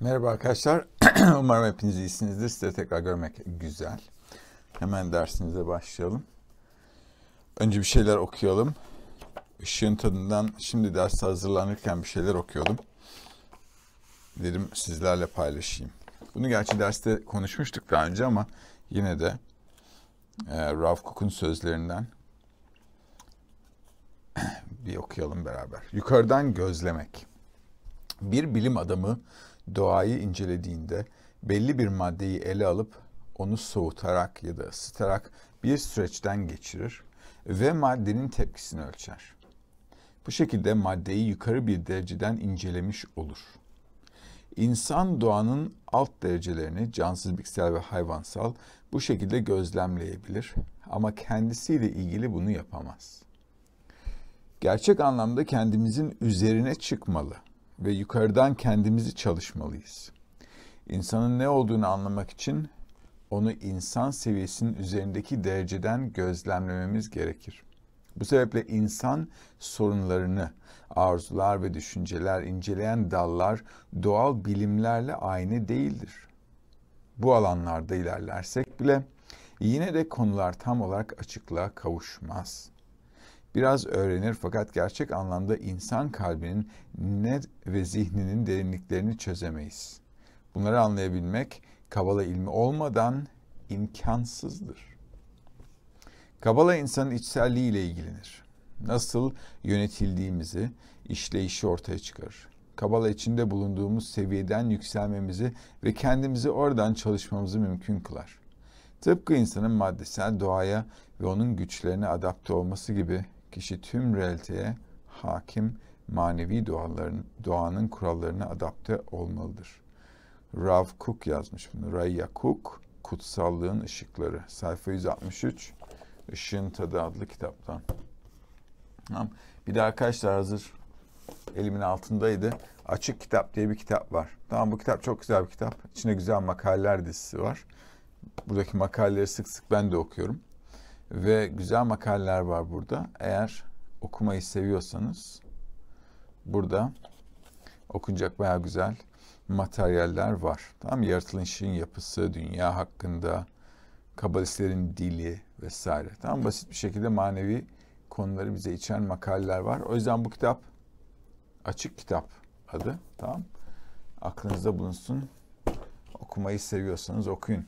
Merhaba arkadaşlar. Umarım hepiniz iyisinizdir. Size tekrar görmek güzel. Hemen dersimize başlayalım. Önce bir şeyler okuyalım. Işığın tadından şimdi derse hazırlanırken bir şeyler okuyordum. Dedim sizlerle paylaşayım. Bunu gerçi derste konuşmuştuk daha önce ama yine de e, Ralph Cook'un sözlerinden bir okuyalım beraber. Yukarıdan gözlemek. Bir bilim adamı doğayı incelediğinde belli bir maddeyi ele alıp onu soğutarak ya da ısıtarak bir süreçten geçirir ve maddenin tepkisini ölçer. Bu şekilde maddeyi yukarı bir dereceden incelemiş olur. İnsan doğanın alt derecelerini cansız bitkisel ve hayvansal bu şekilde gözlemleyebilir ama kendisiyle ilgili bunu yapamaz. Gerçek anlamda kendimizin üzerine çıkmalı.'' ve yukarıdan kendimizi çalışmalıyız. İnsanın ne olduğunu anlamak için onu insan seviyesinin üzerindeki dereceden gözlemlememiz gerekir. Bu sebeple insan sorunlarını, arzular ve düşünceler inceleyen dallar doğal bilimlerle aynı değildir. Bu alanlarda ilerlersek bile yine de konular tam olarak açıklığa kavuşmaz.'' Biraz öğrenir fakat gerçek anlamda insan kalbinin ne ve zihninin derinliklerini çözemeyiz. Bunları anlayabilmek kabala ilmi olmadan imkansızdır. Kabala insanın içselliği ile ilgilenir. Nasıl yönetildiğimizi, işleyişi ortaya çıkarır. Kabala içinde bulunduğumuz seviyeden yükselmemizi ve kendimizi oradan çalışmamızı mümkün kılar. Tıpkı insanın maddesel doğaya ve onun güçlerine adapte olması gibi Kişi tüm realiteye hakim manevi doğaların, doğanın kurallarına adapte olmalıdır. Rav Cook yazmış bunu. Raya Cook, Kutsallığın Işıkları. Sayfa 163, Işığın Tadı adlı kitaptan. Tamam. Bir de arkadaşlar hazır elimin altındaydı. Açık Kitap diye bir kitap var. Tamam bu kitap çok güzel bir kitap. İçinde güzel makaleler dizisi var. Buradaki makaleleri sık sık ben de okuyorum. Ve güzel makaleler var burada. Eğer okumayı seviyorsanız burada okunacak baya güzel materyaller var. Tam Yaratılışın yapısı, dünya hakkında, kabalistlerin dili vesaire. Tam basit bir şekilde manevi konuları bize içeren makaleler var. O yüzden bu kitap açık kitap adı. Tamam. Aklınızda bulunsun. Okumayı seviyorsanız okuyun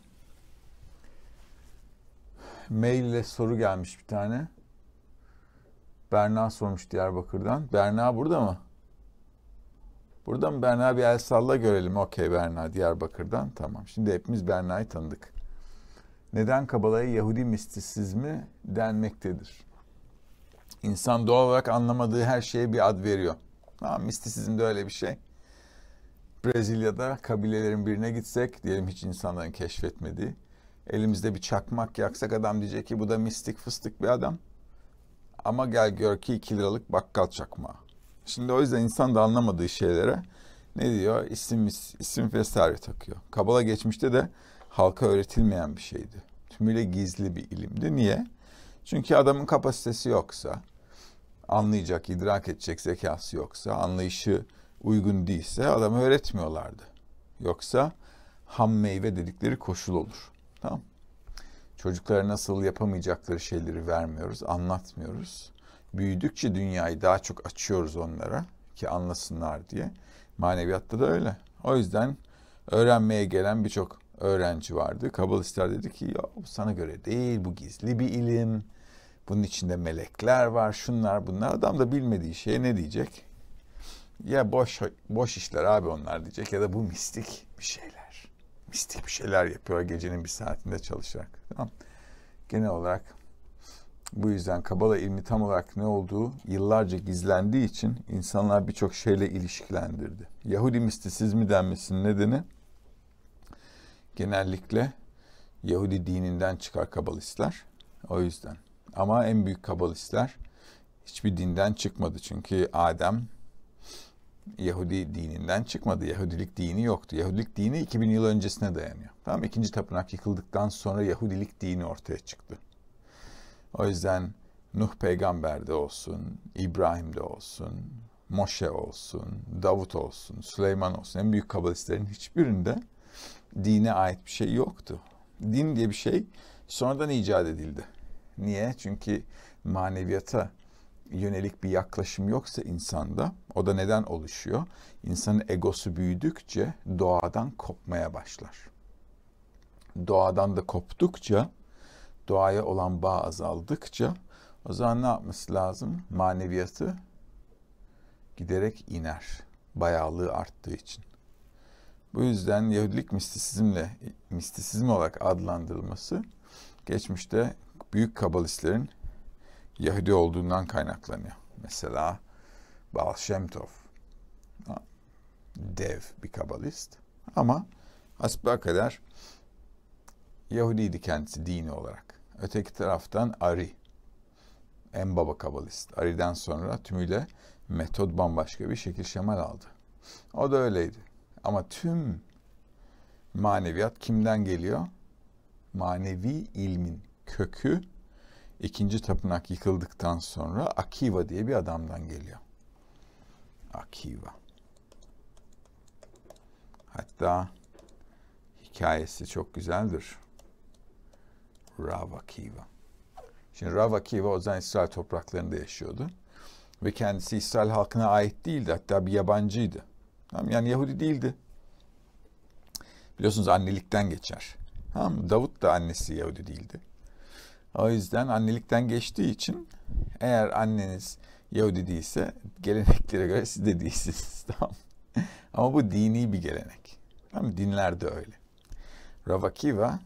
mail ile soru gelmiş bir tane. Berna sormuş Diyarbakır'dan. Berna burada mı? Burada mı Berna bir el salla görelim. Okey Berna Diyarbakır'dan. Tamam. Şimdi hepimiz Berna'yı tanıdık. Neden Kabala'ya Yahudi mistisizmi denmektedir? İnsan doğal olarak anlamadığı her şeye bir ad veriyor. Ha, mistisizm de öyle bir şey. Brezilya'da kabilelerin birine gitsek diyelim hiç insanların keşfetmediği Elimizde bir çakmak yaksak adam diyecek ki bu da mistik fıstık bir adam. Ama gel gör ki 2 liralık bakkal çakmağı. Şimdi o yüzden insan da anlamadığı şeylere ne diyor? isim isim vesaire takıyor. Kabala geçmişte de halka öğretilmeyen bir şeydi. Tümüyle gizli bir ilimdi. Niye? Çünkü adamın kapasitesi yoksa, anlayacak, idrak edecek zekası yoksa, anlayışı uygun değilse adamı öğretmiyorlardı. Yoksa ham meyve dedikleri koşul olur. Tamam. Çocuklara nasıl yapamayacakları şeyleri vermiyoruz, anlatmıyoruz. Büyüdükçe dünyayı daha çok açıyoruz onlara ki anlasınlar diye. Maneviyatta da öyle. O yüzden öğrenmeye gelen birçok öğrenci vardı. Kabalistler dedi ki ya bu sana göre değil, bu gizli bir ilim. Bunun içinde melekler var, şunlar bunlar. Adam da bilmediği şey ne diyecek? Ya boş boş işler abi onlar diyecek ya da bu mistik bir şeyler mistik bir şeyler yapıyor gecenin bir saatinde çalışarak. Tamam. Genel olarak bu yüzden Kabala ilmi tam olarak ne olduğu yıllarca gizlendiği için insanlar birçok şeyle ilişkilendirdi. Yahudi mistisizmi denmesinin nedeni genellikle Yahudi dininden çıkar kabalistler. O yüzden. Ama en büyük kabalistler hiçbir dinden çıkmadı. Çünkü Adem Yahudi dininden çıkmadı. Yahudilik dini yoktu. Yahudilik dini 2000 yıl öncesine dayanıyor. Tamam ikinci tapınak yıkıldıktan sonra Yahudilik dini ortaya çıktı. O yüzden Nuh peygamber de olsun, İbrahim de olsun, Moşe olsun, Davut olsun, Süleyman olsun en büyük kabalistlerin hiçbirinde dine ait bir şey yoktu. Din diye bir şey sonradan icat edildi. Niye? Çünkü maneviyata yönelik bir yaklaşım yoksa insanda o da neden oluşuyor? İnsanın egosu büyüdükçe doğadan kopmaya başlar. Doğadan da koptukça, doğaya olan bağ azaldıkça o zaman ne yapması lazım? Maneviyatı giderek iner. Bayağılığı arttığı için. Bu yüzden Yahudilik mistisizmle mistisizm olarak adlandırılması geçmişte büyük kabalistlerin Yahudi olduğundan kaynaklanıyor. Mesela Baal Shem Tov, dev bir kabalist ama kadar Yahudiydi kendisi dini olarak. Öteki taraftan Ari, en baba kabalist. Ari'den sonra tümüyle metod bambaşka bir şekil şemal aldı. O da öyleydi. Ama tüm maneviyat kimden geliyor? Manevi ilmin kökü ikinci tapınak yıkıldıktan sonra Akiva diye bir adamdan geliyor. Akiva. Hatta hikayesi çok güzeldir. Rav Akiva. Şimdi Rav Akiva o zaman İsrail topraklarında yaşıyordu. Ve kendisi İsrail halkına ait değildi. Hatta bir yabancıydı. Yani Yahudi değildi. Biliyorsunuz annelikten geçer. Tamam Davut da annesi Yahudi değildi. O yüzden annelikten geçtiği için eğer anneniz Yahudi değilse geleneklere göre siz de değilsiniz. Tamam. Ama bu dini bir gelenek. Tamam Dinler de öyle. Ravakiva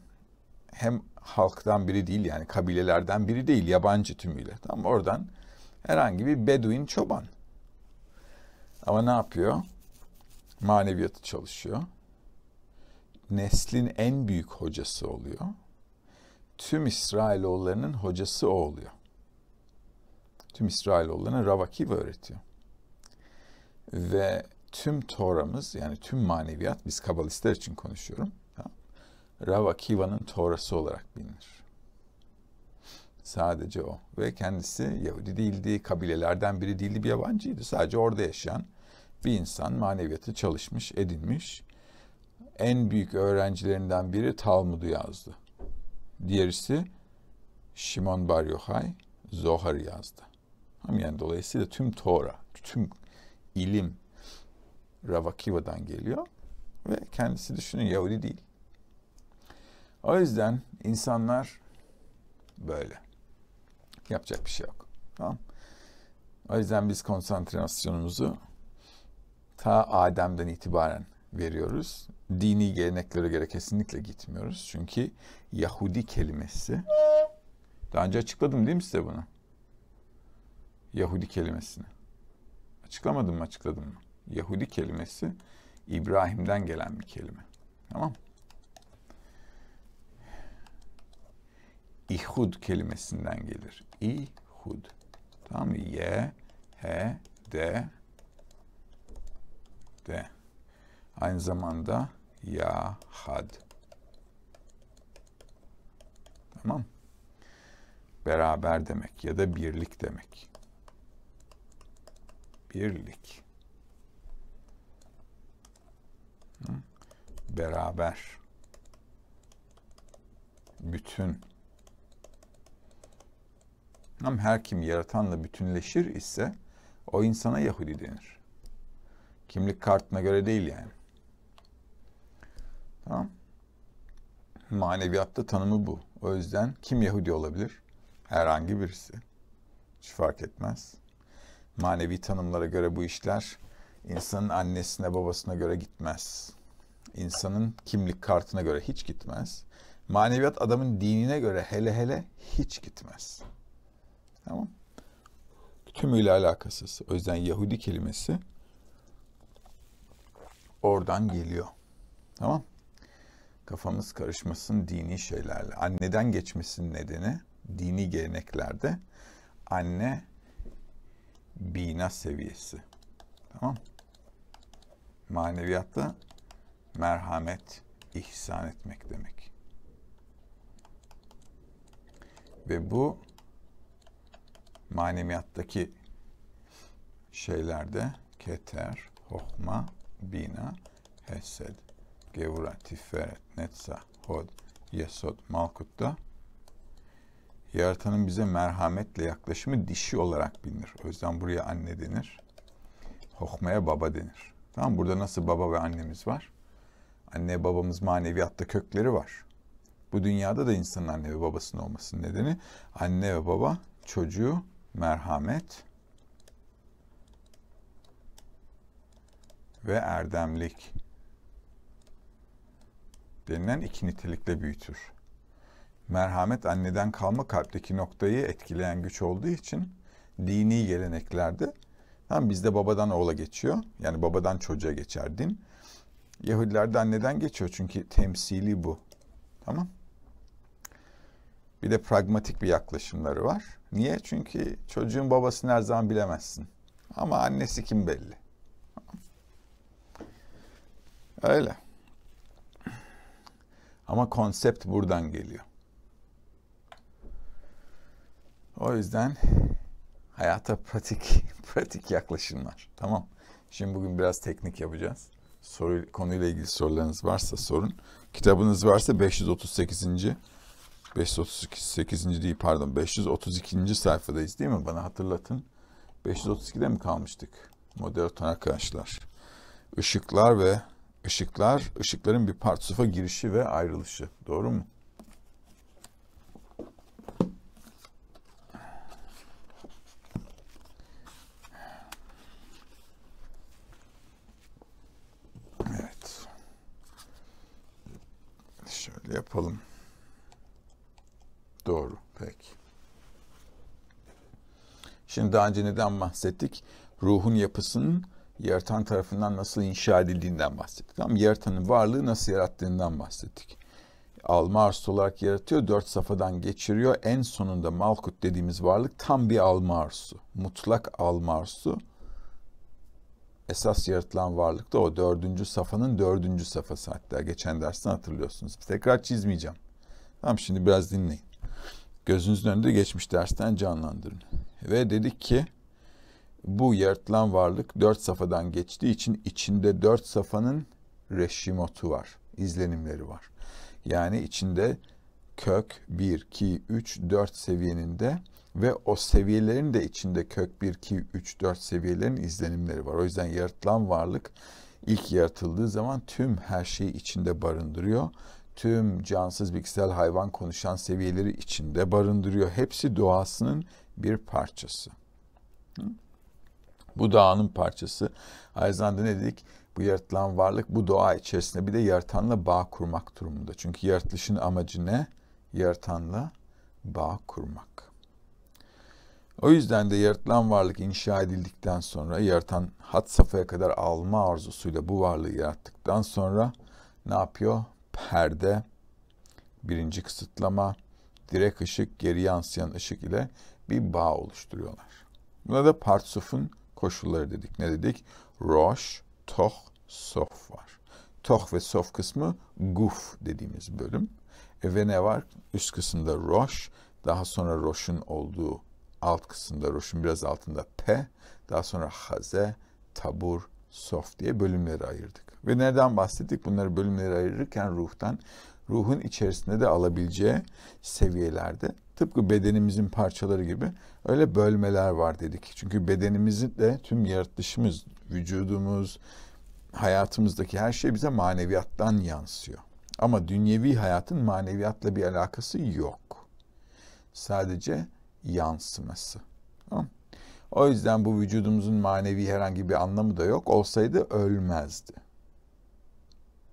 hem halktan biri değil yani kabilelerden biri değil yabancı tümüyle. Tamam oradan herhangi bir Beduin çoban. Ama ne yapıyor? Maneviyatı çalışıyor. Neslin en büyük hocası oluyor tüm İsrailoğullarının hocası o oluyor. Tüm İsrailoğullarına Ravakiv öğretiyor. Ve tüm Tora'mız yani tüm maneviyat biz kabalistler için konuşuyorum. Ravakiva'nın Tora'sı olarak bilinir. Sadece o. Ve kendisi Yahudi değildi, kabilelerden biri değildi, bir yabancıydı. Sadece orada yaşayan bir insan maneviyatı çalışmış, edinmiş. En büyük öğrencilerinden biri Talmud'u yazdı. Diğerisi Şimon Bar Yochai Zohar yazdı. Yani dolayısıyla tüm Tora, tüm ilim Ravakiva'dan geliyor ve kendisi düşünün Yahudi değil. O yüzden insanlar böyle. Yapacak bir şey yok. Tamam O yüzden biz konsantrasyonumuzu ta Adem'den itibaren veriyoruz. Dini geleneklere göre kesinlikle gitmiyoruz. Çünkü Yahudi kelimesi daha önce açıkladım değil mi size bunu? Yahudi kelimesini. Açıklamadım mı açıkladım mı? Yahudi kelimesi İbrahim'den gelen bir kelime. Tamam mı? İhud kelimesinden gelir. İhud. Tamam mı? Y, H, D, D. Aynı zamanda ya had. Tamam. Beraber demek ya da birlik demek. Birlik. Beraber. Bütün. Ama her kim yaratanla bütünleşir ise o insana Yahudi denir. Kimlik kartına göre değil yani. Tamam. Maneviyatta tanımı bu. O yüzden kim Yahudi olabilir? Herhangi birisi. Hiç fark etmez. Manevi tanımlara göre bu işler insanın annesine babasına göre gitmez. İnsanın kimlik kartına göre hiç gitmez. Maneviyat adamın dinine göre hele hele hiç gitmez. Tamam. Tümüyle alakasız. O yüzden Yahudi kelimesi oradan geliyor. Tamam kafamız karışmasın dini şeylerle. Anneden geçmesin nedeni dini geleneklerde anne bina seviyesi. Tamam Maneviyatta merhamet, ihsan etmek demek. Ve bu maneviyattaki şeylerde keter, hohma, bina, hesed Gevura, Tiferet, Netsa, Hod, Yesod, Malkut'ta Yaratanın bize merhametle yaklaşımı dişi olarak bilinir. O yüzden buraya anne denir. Hokmaya baba denir. Tamam Burada nasıl baba ve annemiz var? Anne babamız maneviyatta kökleri var. Bu dünyada da insanın anne ve babasının olmasının nedeni anne ve baba çocuğu merhamet ve erdemlik denilen iki nitelikle büyütür. Merhamet anneden kalma kalpteki noktayı etkileyen güç olduğu için dini geleneklerde hem bizde babadan oğula geçiyor. Yani babadan çocuğa geçer din. Yahudilerde anneden geçiyor çünkü temsili bu. Tamam. Bir de pragmatik bir yaklaşımları var. Niye? Çünkü çocuğun babasını her zaman bilemezsin. Ama annesi kim belli. Öyle. Ama konsept buradan geliyor. O yüzden hayata pratik pratik yaklaşımlar. Tamam. Şimdi bugün biraz teknik yapacağız. Soru konuyla ilgili sorularınız varsa sorun. Kitabınız varsa 538. 538. değil pardon 532. sayfadayız değil mi? Bana hatırlatın. 532'de mi kalmıştık? Moderatör arkadaşlar. Işıklar ve Işıklar, ışıkların bir partisufa girişi ve ayrılışı. Doğru mu? Evet. Şöyle yapalım. Doğru. Peki. Şimdi daha önce neden bahsettik? Ruhun yapısının Yaratan tarafından nasıl inşa edildiğinden bahsettik. Ama yaratanın varlığı nasıl yarattığından bahsettik. Alma arzusu olarak yaratıyor, dört safadan geçiriyor. En sonunda Malkut dediğimiz varlık tam bir alma arzusu. Mutlak alma arzusu. Esas yaratılan varlık da o dördüncü safanın dördüncü safhası hatta. Geçen dersten hatırlıyorsunuz. Tekrar çizmeyeceğim. Tamam şimdi biraz dinleyin. Gözünüzün önünde geçmiş dersten canlandırın. Ve dedik ki bu yaratılan varlık dört safadan geçtiği için içinde dört safanın reşimotu var, izlenimleri var. Yani içinde kök 1, 2, 3, 4 seviyeninde ve o seviyelerin de içinde kök 1, 2, 3, 4 seviyelerin izlenimleri var. O yüzden yaratılan varlık ilk yaratıldığı zaman tüm her şeyi içinde barındırıyor. Tüm cansız bitkisel hayvan konuşan seviyeleri içinde barındırıyor. Hepsi doğasının bir parçası. Hı? Bu doğanın parçası. Ayrıca ne dedik? Bu yaratılan varlık bu doğa içerisinde bir de yaratanla bağ kurmak durumunda. Çünkü yaratılışın amacı ne? Yaratanla bağ kurmak. O yüzden de yaratılan varlık inşa edildikten sonra yaratan hat safhaya kadar alma arzusuyla bu varlığı yarattıktan sonra ne yapıyor? Perde, birinci kısıtlama, direk ışık, geri yansıyan ışık ile bir bağ oluşturuyorlar. Buna da partsufun koşulları dedik. Ne dedik? Roş, toh Sof var. toh ve Sof kısmı Guf dediğimiz bölüm. E ve ne var? Üst kısımda Roş, daha sonra Roş'un olduğu alt kısımda Roş'un biraz altında P, daha sonra Haze, Tabur, Sof diye bölümleri ayırdık. Ve nereden bahsettik? Bunları bölümleri ayırırken ruhtan ruhun içerisinde de alabileceği seviyelerde tıpkı bedenimizin parçaları gibi öyle bölmeler var dedik. Çünkü bedenimizin de tüm yaratılışımız, vücudumuz, hayatımızdaki her şey bize maneviyattan yansıyor. Ama dünyevi hayatın maneviyatla bir alakası yok. Sadece yansıması. O yüzden bu vücudumuzun manevi herhangi bir anlamı da yok. Olsaydı ölmezdi.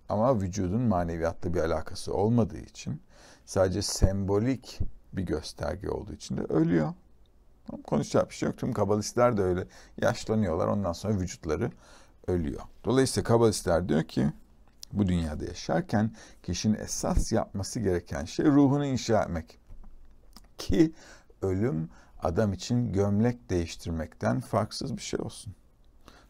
Ama vücudun maneviyatla bir alakası olmadığı için sadece sembolik bir gösterge olduğu için de ölüyor. Konuşacak bir şey yok. Tüm kabalistler de öyle yaşlanıyorlar. Ondan sonra vücutları ölüyor. Dolayısıyla kabalistler diyor ki bu dünyada yaşarken kişinin esas yapması gereken şey ruhunu inşa etmek. Ki ölüm adam için gömlek değiştirmekten farksız bir şey olsun.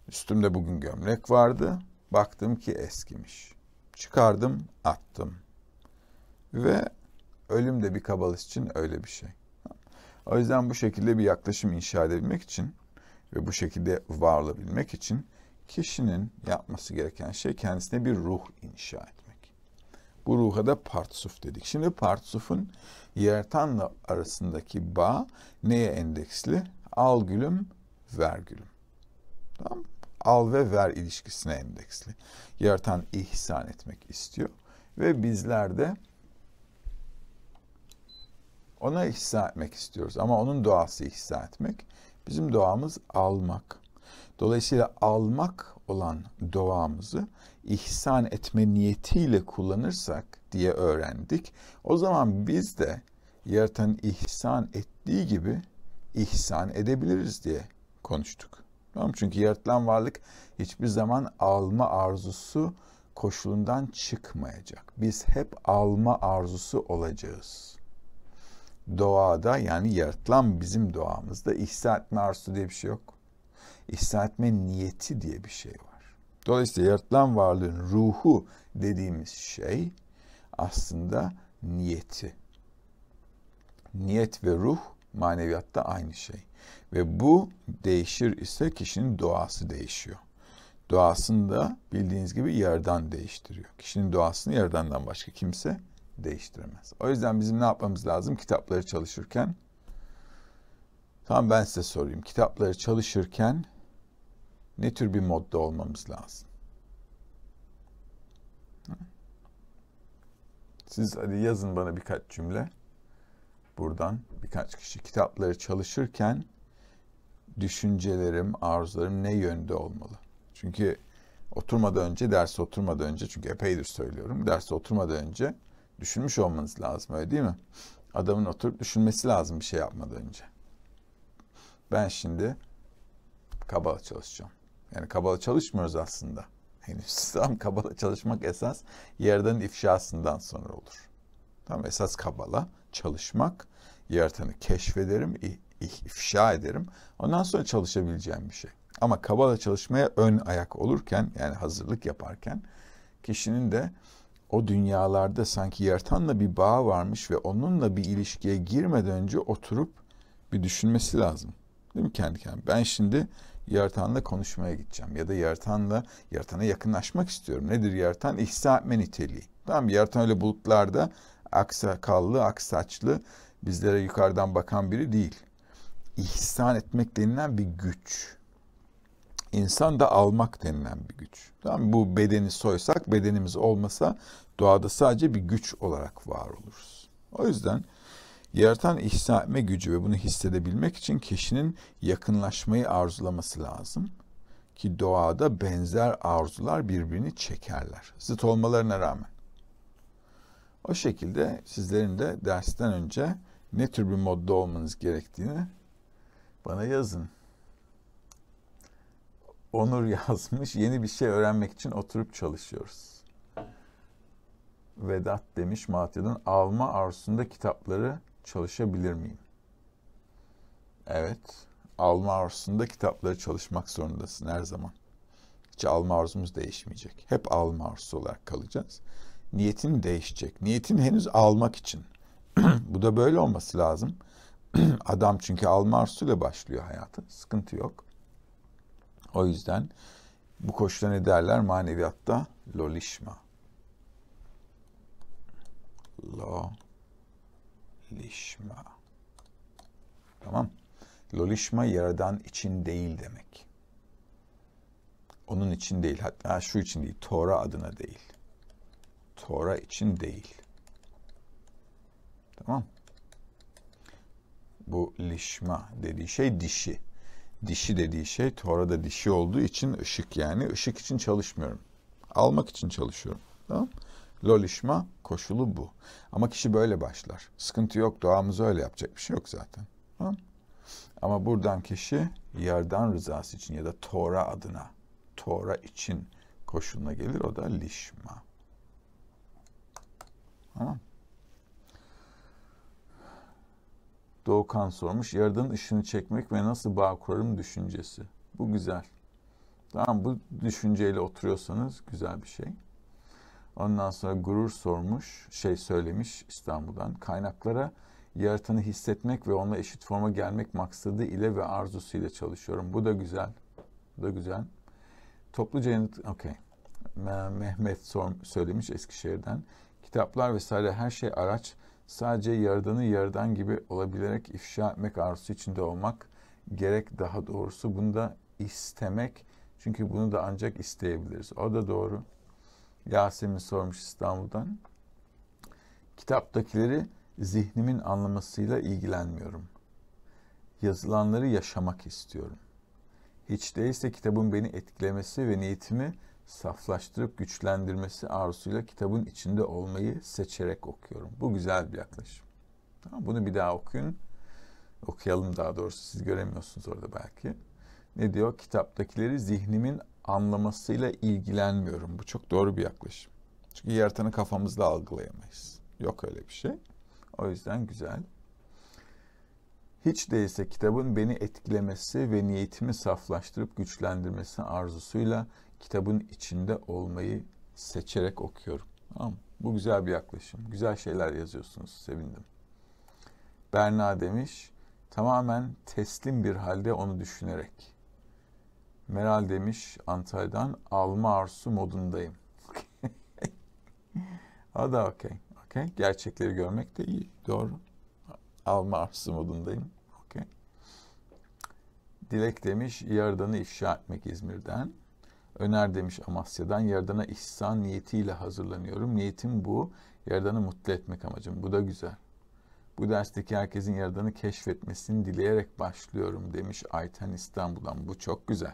Üstümde bugün gömlek vardı. Baktım ki eskimiş çıkardım, attım. Ve ölüm de bir kabalist için öyle bir şey. O yüzden bu şekilde bir yaklaşım inşa edebilmek için ve bu şekilde var olabilmek için kişinin yapması gereken şey kendisine bir ruh inşa etmek. Bu ruha da partsuf dedik. Şimdi partsufun yaratanla arasındaki bağ neye endeksli? Al gülüm, ver gülüm. Tamam al ve ver ilişkisine endeksli. Yaratan ihsan etmek istiyor ve bizler de ona ihsan etmek istiyoruz ama onun doğası ihsan etmek. Bizim doğamız almak. Dolayısıyla almak olan doğamızı ihsan etme niyetiyle kullanırsak diye öğrendik. O zaman biz de yaratan ihsan ettiği gibi ihsan edebiliriz diye konuştuk. Tamam Çünkü yaratılan varlık hiçbir zaman alma arzusu koşulundan çıkmayacak. Biz hep alma arzusu olacağız. Doğada yani yaratılan bizim doğamızda ihsa etme arzusu diye bir şey yok. İhsa etme niyeti diye bir şey var. Dolayısıyla yaratılan varlığın ruhu dediğimiz şey aslında niyeti. Niyet ve ruh maneviyatta aynı şey. Ve bu değişir ise kişinin doğası değişiyor. Doğasını da bildiğiniz gibi yerden değiştiriyor. Kişinin doğasını yerden'den başka kimse değiştiremez. O yüzden bizim ne yapmamız lazım kitapları çalışırken? Tamam ben size sorayım. Kitapları çalışırken ne tür bir modda olmamız lazım? Siz hadi yazın bana birkaç cümle. Buradan birkaç kişi kitapları çalışırken düşüncelerim, arzularım ne yönde olmalı? Çünkü oturmadan önce, derse oturmadan önce, çünkü epeydir söylüyorum, derse oturmadan önce düşünmüş olmanız lazım öyle değil mi? Adamın oturup düşünmesi lazım bir şey yapmadan önce. Ben şimdi kabala çalışacağım. Yani kabala çalışmıyoruz aslında. Henüz tam kabala çalışmak esas yerden ifşasından sonra olur. Tam esas kabala çalışmak, yaratanı keşfederim, ifşa ederim. Ondan sonra çalışabileceğim bir şey. Ama kabala çalışmaya ön ayak olurken yani hazırlık yaparken kişinin de o dünyalarda sanki yaratanla bir bağ varmış ve onunla bir ilişkiye girmeden önce oturup bir düşünmesi lazım. Değil mi kendi kendine? Ben şimdi yaratanla konuşmaya gideceğim ya da yaratanla yaratana yakınlaşmak istiyorum. Nedir yaratan? İhsa etme niteliği. Tamam yaratan öyle bulutlarda aksakallı, aksaçlı, bizlere yukarıdan bakan biri değil ihsan etmek denilen bir güç. İnsan da almak denilen bir güç. Tamam Bu bedeni soysak, bedenimiz olmasa doğada sadece bir güç olarak var oluruz. O yüzden yaratan ihsan etme gücü ve bunu hissedebilmek için kişinin yakınlaşmayı arzulaması lazım. Ki doğada benzer arzular birbirini çekerler. Zıt olmalarına rağmen. O şekilde sizlerin de dersten önce ne tür bir modda olmanız gerektiğini bana yazın. Onur yazmış. Yeni bir şey öğrenmek için oturup çalışıyoruz. Vedat demiş Malatya'dan alma arzusunda kitapları çalışabilir miyim? Evet. Alma arzusunda kitapları çalışmak zorundasın her zaman. Hiç alma arzumuz değişmeyecek. Hep alma arzusu olarak kalacağız. Niyetin değişecek. Niyetin henüz almak için. Bu da böyle olması lazım. Adam çünkü alma arsuyla başlıyor hayatı. Sıkıntı yok. O yüzden bu koşula ne derler maneviyatta? Lolişma. Lolişma. Tamam. Lolişma yaradan için değil demek. Onun için değil. Hatta şu için değil. Tora adına değil. Tora için değil. Tamam bu lişma dediği şey dişi. Dişi dediği şey Tora'da dişi olduğu için ışık yani. ışık için çalışmıyorum. Almak için çalışıyorum. Tamam Lolişma koşulu bu. Ama kişi böyle başlar. Sıkıntı yok doğamız öyle yapacak bir şey yok zaten. Tamam Ama buradan kişi yerden rızası için ya da Tora adına, Tora için koşuluna gelir. O da lişma. Tamam Doğukan sormuş. Yaradanın ışını çekmek ve nasıl bağ kurarım düşüncesi. Bu güzel. Tamam bu düşünceyle oturuyorsanız güzel bir şey. Ondan sonra gurur sormuş, şey söylemiş İstanbul'dan. Kaynaklara yaratanı hissetmek ve onunla eşit forma gelmek maksadı ile ve arzusu ile çalışıyorum. Bu da güzel. Bu da güzel. Topluca yanıt, okey. Mehmet sorm, söylemiş Eskişehir'den. Kitaplar vesaire her şey araç Sadece yaradanı yaradan gibi olabilerek ifşa etmek arzusu içinde olmak gerek daha doğrusu bunu da istemek. Çünkü bunu da ancak isteyebiliriz. O da doğru. Yasemin sormuş İstanbul'dan. Kitaptakileri zihnimin anlamasıyla ilgilenmiyorum. Yazılanları yaşamak istiyorum. Hiç değilse kitabın beni etkilemesi ve niyetimi saflaştırıp güçlendirmesi arzusuyla kitabın içinde olmayı seçerek okuyorum. Bu güzel bir yaklaşım. Tamam, bunu bir daha okuyun. Okuyalım daha doğrusu siz göremiyorsunuz orada belki. Ne diyor? Kitaptakileri zihnimin anlamasıyla ilgilenmiyorum. Bu çok doğru bir yaklaşım. Çünkü yaratanı kafamızda algılayamayız. Yok öyle bir şey. O yüzden güzel. Hiç değilse kitabın beni etkilemesi ve niyetimi saflaştırıp güçlendirmesi arzusuyla kitabın içinde olmayı seçerek okuyorum. Tamam Bu güzel bir yaklaşım. Güzel şeyler yazıyorsunuz. Sevindim. Berna demiş, tamamen teslim bir halde onu düşünerek. Meral demiş, Antalya'dan alma arsu modundayım. o da okey. Okay. Gerçekleri görmek de iyi. Doğru. Alma arsu modundayım. Okay. Dilek demiş, yaradanı ifşa etmek İzmir'den. Öner demiş Amasya'dan Yerdana ihsan niyetiyle hazırlanıyorum. Niyetim bu. Yerdan'ı mutlu etmek amacım. Bu da güzel. Bu dersteki herkesin Yaradan'ı keşfetmesini dileyerek başlıyorum demiş Ayten İstanbul'dan. Bu çok güzel.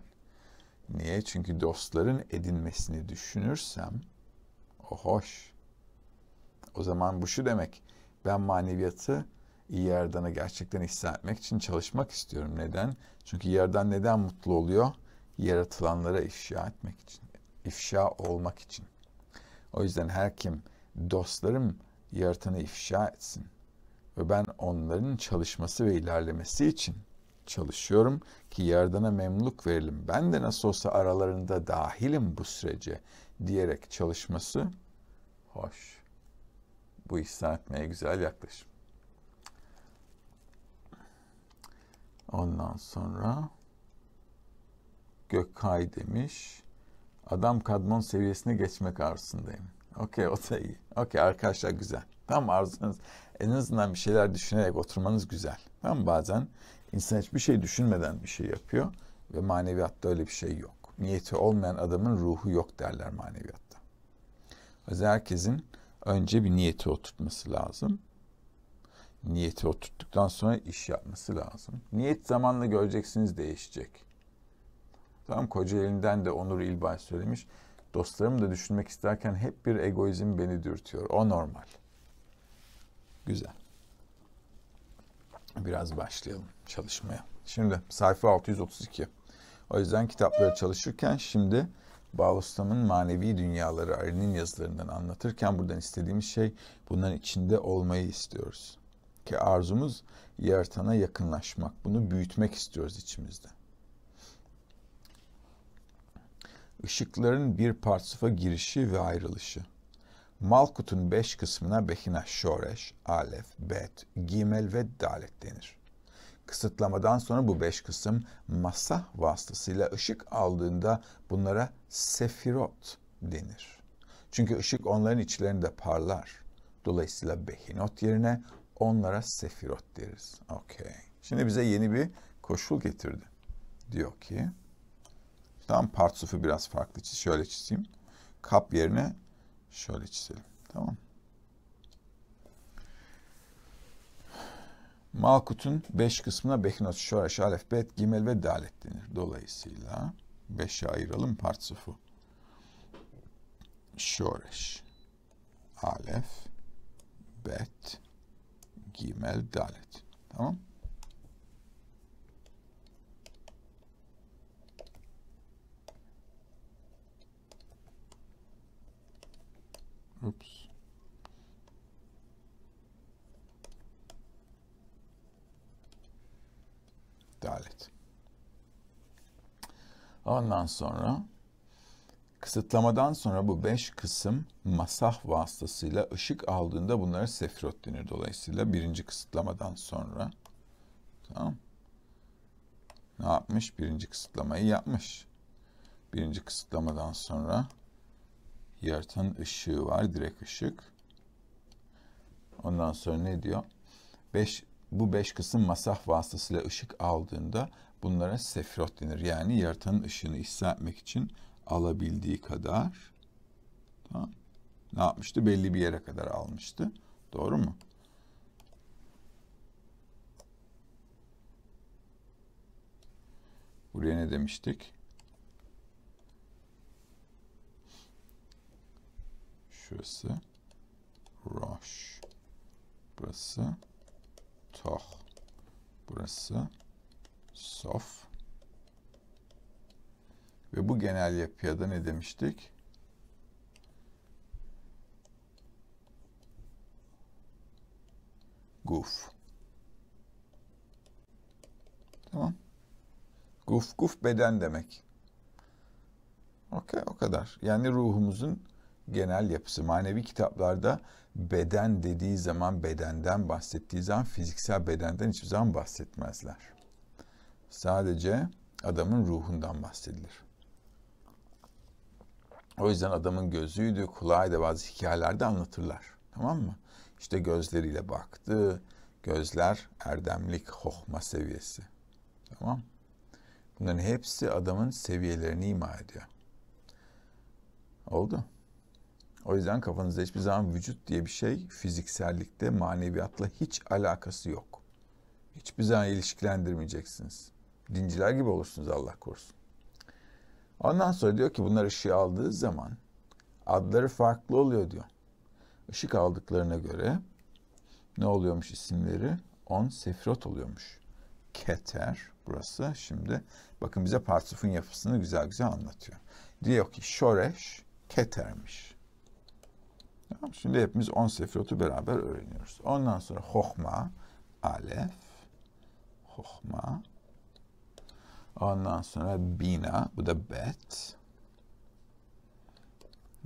Niye? Çünkü dostların edinmesini düşünürsem o hoş. O zaman bu şu demek. Ben maneviyatı iyi Yaradan'a gerçekten ihsan etmek için çalışmak istiyorum. Neden? Çünkü Yaradan neden mutlu oluyor? yaratılanlara ifşa etmek için, ifşa olmak için. O yüzden her kim dostlarım yaratanı ifşa etsin ve ben onların çalışması ve ilerlemesi için çalışıyorum ki yardana memluk verelim. Ben de nasıl olsa aralarında dahilim bu sürece diyerek çalışması hoş. Bu ihsan etmeye güzel yaklaşım. Ondan sonra Gökkay demiş. Adam kadmon seviyesine geçmek arzusundayım. Okey o da iyi. Okey arkadaşlar güzel. Tam arzunuz en azından bir şeyler düşünerek oturmanız güzel. Tam bazen insan hiçbir şey düşünmeden bir şey yapıyor ve maneviyatta öyle bir şey yok. Niyeti olmayan adamın ruhu yok derler maneviyatta. O herkesin önce bir niyeti oturtması lazım. Niyeti oturttuktan sonra iş yapması lazım. Niyet zamanla göreceksiniz değişecek. Tamam elinden de Onur İlbay söylemiş. Dostlarım da düşünmek isterken hep bir egoizm beni dürtüyor. O normal. Güzel. Biraz başlayalım çalışmaya. Şimdi sayfa 632. O yüzden kitapları çalışırken şimdi Bağustam'ın manevi dünyaları Ari'nin yazılarından anlatırken buradan istediğimiz şey bunların içinde olmayı istiyoruz. Ki arzumuz yaratana yakınlaşmak. Bunu büyütmek istiyoruz içimizde. ışıkların bir parçafa girişi ve ayrılışı. Malkut'un beş kısmına Behina Şoreş, Alef, Bet, Gimel ve Dalet denir. Kısıtlamadan sonra bu beş kısım masa vasıtasıyla ışık aldığında bunlara sefirot denir. Çünkü ışık onların içlerinde parlar. Dolayısıyla behinot yerine onlara sefirot deriz. Okey. Şimdi bize yeni bir koşul getirdi. Diyor ki Tamam partsufu biraz farklı çiz. Şöyle çizeyim. Kap yerine şöyle çizelim. Tamam. Malkut'un beş kısmına Beknot, Şoreş, Alef, Bet, Gimel ve Dalet denir. Dolayısıyla beşe ayıralım partsufu. Şoreş, Alef, Bet, Gimel, Dalet. Tamam. Oops. Dalet. Ondan sonra kısıtlamadan sonra bu beş kısım masah vasıtasıyla ışık aldığında bunlara sefirot denir. Dolayısıyla birinci kısıtlamadan sonra tamam ne yapmış? Birinci kısıtlamayı yapmış. Birinci kısıtlamadan sonra Yaratan ışığı var. Direkt ışık. Ondan sonra ne diyor? Beş, bu beş kısım masah vasıtasıyla ışık aldığında bunlara sefrot denir. Yani yaratanın ışığını ihsa etmek için alabildiği kadar tamam. ne yapmıştı? Belli bir yere kadar almıştı. Doğru mu? Buraya ne demiştik? Şurası Roş. Burası Toh. Burası Sof. Ve bu genel yapıya da ne demiştik? Guf. Tamam. Guf guf beden demek. Okey o kadar. Yani ruhumuzun genel yapısı. Manevi kitaplarda beden dediği zaman bedenden bahsettiği zaman fiziksel bedenden hiçbir zaman bahsetmezler. Sadece adamın ruhundan bahsedilir. O yüzden adamın gözüydü, kulağıydı bazı hikayelerde anlatırlar. Tamam mı? İşte gözleriyle baktı. Gözler erdemlik, hohma seviyesi. Tamam Bunların hepsi adamın seviyelerini ima ediyor. Oldu. O yüzden kafanızda hiçbir zaman vücut diye bir şey fiziksellikte, maneviyatla hiç alakası yok. Hiçbir zaman ilişkilendirmeyeceksiniz. Dinciler gibi olursunuz Allah korusun. Ondan sonra diyor ki bunlar ışığı aldığı zaman adları farklı oluyor diyor. Işık aldıklarına göre ne oluyormuş isimleri? On sefirot oluyormuş. Keter burası şimdi. Bakın bize parsufun yapısını güzel güzel anlatıyor. Diyor ki şoreş ketermiş. Tamam, şimdi hepimiz on sefrotu beraber öğreniyoruz. Ondan sonra hohma, alef, hohma. Ondan sonra bina, bu da bet.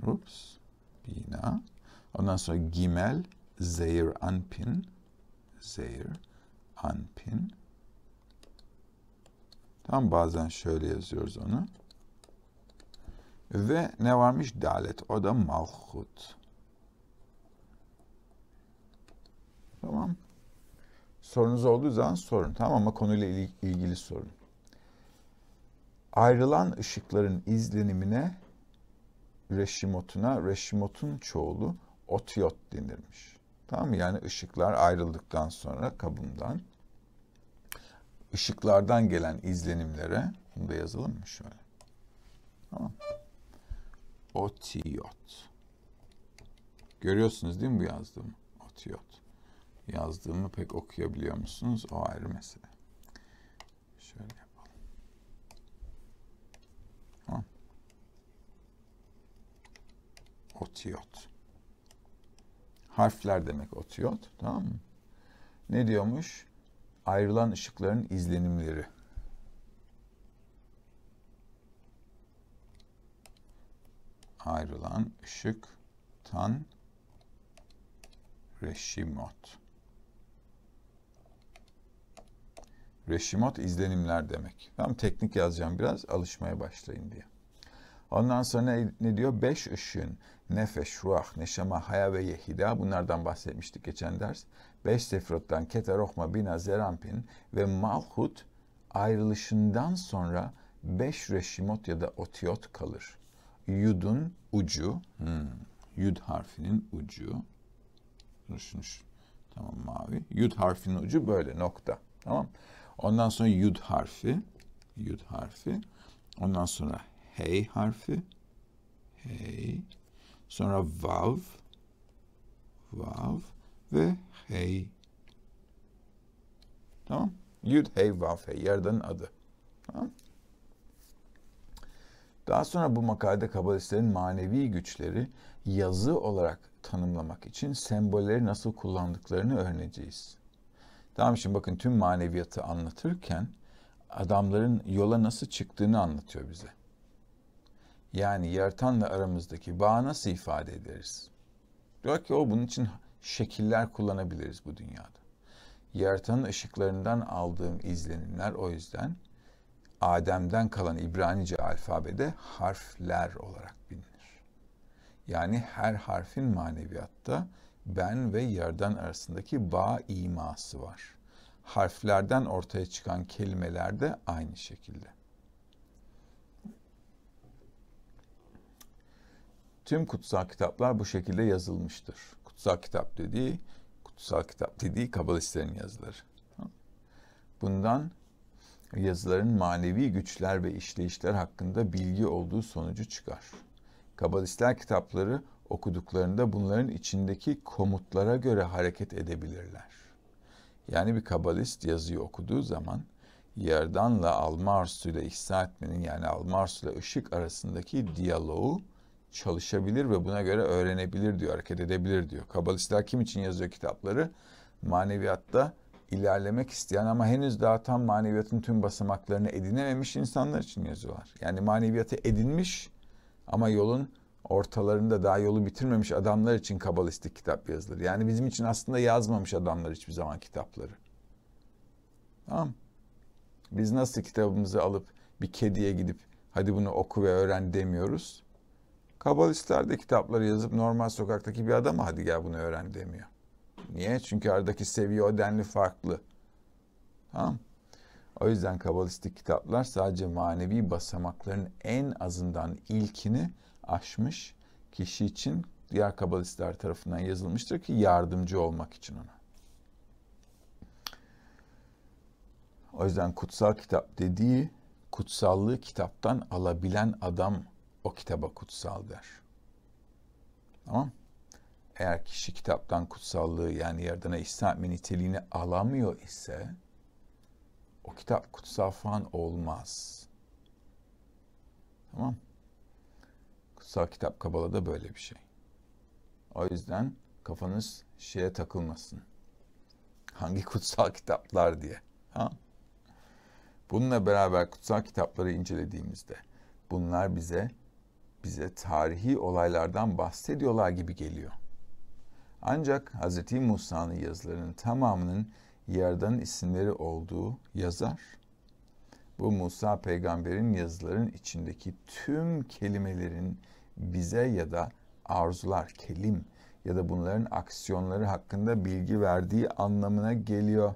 Oops, bina. Ondan sonra gimel, zehir anpin, zehir anpin. Tam bazen şöyle yazıyoruz onu. Ve ne varmış? Dalet. O da malhut. Tamam. Sorunuz olduğu zaman sorun. Tamam ama konuyla ilgili sorun. Ayrılan ışıkların izlenimine reşimotuna, reşimotun çoğulu otiyot denirmiş. Tamam mı? Yani ışıklar ayrıldıktan sonra kabından ışıklardan gelen izlenimlere bunu da yazalım mı şöyle? Tamam. Otiyot. Görüyorsunuz değil mi bu yazdığımı? Otiyot yazdığımı pek okuyabiliyor musunuz? O ayrı mesele. Şöyle yapalım. Tamam. Otiyot. Harfler demek otiyot. Tamam mı? Ne diyormuş? Ayrılan ışıkların izlenimleri. ayrılan ışık tan reşimot. Reşimat izlenimler demek. Tam teknik yazacağım biraz alışmaya başlayın diye. Ondan sonra ne, ne diyor? Beş ışın, nefes, ruh, neşama, haya ve yehida. Bunlardan bahsetmiştik geçen ders. Beş sefrottan ketarohma, bina, zerampin ve malhut ayrılışından sonra beş reşimot ya da otiyot kalır. Yud'un ucu, hmm, yud harfinin ucu. Dur şunu, şu, tamam mavi. Yud harfinin ucu böyle nokta. Tamam Ondan sonra yud harfi. Yud harfi. Ondan sonra hey harfi. Hey. Sonra vav. Vav. Ve hey. Tamam. Yud, hey, vav, hey. Yaradan'ın adı. Tamam. Daha sonra bu makalede kabalistlerin manevi güçleri yazı olarak tanımlamak için sembolleri nasıl kullandıklarını öğreneceğiz. Tamam şimdi bakın tüm maneviyatı anlatırken adamların yola nasıl çıktığını anlatıyor bize. Yani yaratanla aramızdaki bağı nasıl ifade ederiz? Diyor ki o bunun için şekiller kullanabiliriz bu dünyada. Yaratanın ışıklarından aldığım izlenimler o yüzden Adem'den kalan İbranice alfabede harfler olarak bilinir. Yani her harfin maneviyatta ben ve yerden arasındaki bağ iması var. Harflerden ortaya çıkan kelimeler de aynı şekilde. Tüm kutsal kitaplar bu şekilde yazılmıştır. Kutsal kitap dediği, kutsal kitap dediği kabalistlerin yazıları. Bundan yazıların manevi güçler ve işleyişler hakkında bilgi olduğu sonucu çıkar. Kabalistler kitapları okuduklarında bunların içindeki komutlara göre hareket edebilirler. Yani bir kabalist yazıyı okuduğu zaman yerdanla almarsu ile ihsa etmenin yani almarsu ile ışık arasındaki diyaloğu çalışabilir ve buna göre öğrenebilir diyor, hareket edebilir diyor. Kabalistler kim için yazıyor kitapları? Maneviyatta ilerlemek isteyen ama henüz daha tam maneviyatın tüm basamaklarını edinememiş insanlar için yazıyorlar. Yani maneviyatı edinmiş ama yolun ortalarında daha yolu bitirmemiş adamlar için kabalistik kitap yazılır. Yani bizim için aslında yazmamış adamlar hiçbir zaman kitapları. Tamam. Biz nasıl kitabımızı alıp bir kediye gidip hadi bunu oku ve öğren demiyoruz. Kabalistler de kitapları yazıp normal sokaktaki bir adama hadi gel bunu öğren demiyor. Niye? Çünkü aradaki seviye o denli farklı. Tamam. O yüzden kabalistik kitaplar sadece manevi basamakların en azından ilkini aşmış kişi için diğer kabalistler tarafından yazılmıştır ki yardımcı olmak için ona. O yüzden kutsal kitap dediği kutsallığı kitaptan alabilen adam o kitaba kutsal der. Tamam Eğer kişi kitaptan kutsallığı yani yardana ihsan niteliğini alamıyor ise o kitap kutsal falan olmaz. Tamam Kutsal kitap Kabala'da böyle bir şey. O yüzden kafanız şeye takılmasın. Hangi kutsal kitaplar diye. Ha? Bununla beraber kutsal kitapları incelediğimizde bunlar bize bize tarihi olaylardan bahsediyorlar gibi geliyor. Ancak Hz. Musa'nın yazılarının tamamının yerden isimleri olduğu yazar. Bu Musa peygamberin yazılarının içindeki tüm kelimelerin bize ya da arzular, kelim ya da bunların aksiyonları hakkında bilgi verdiği anlamına geliyor.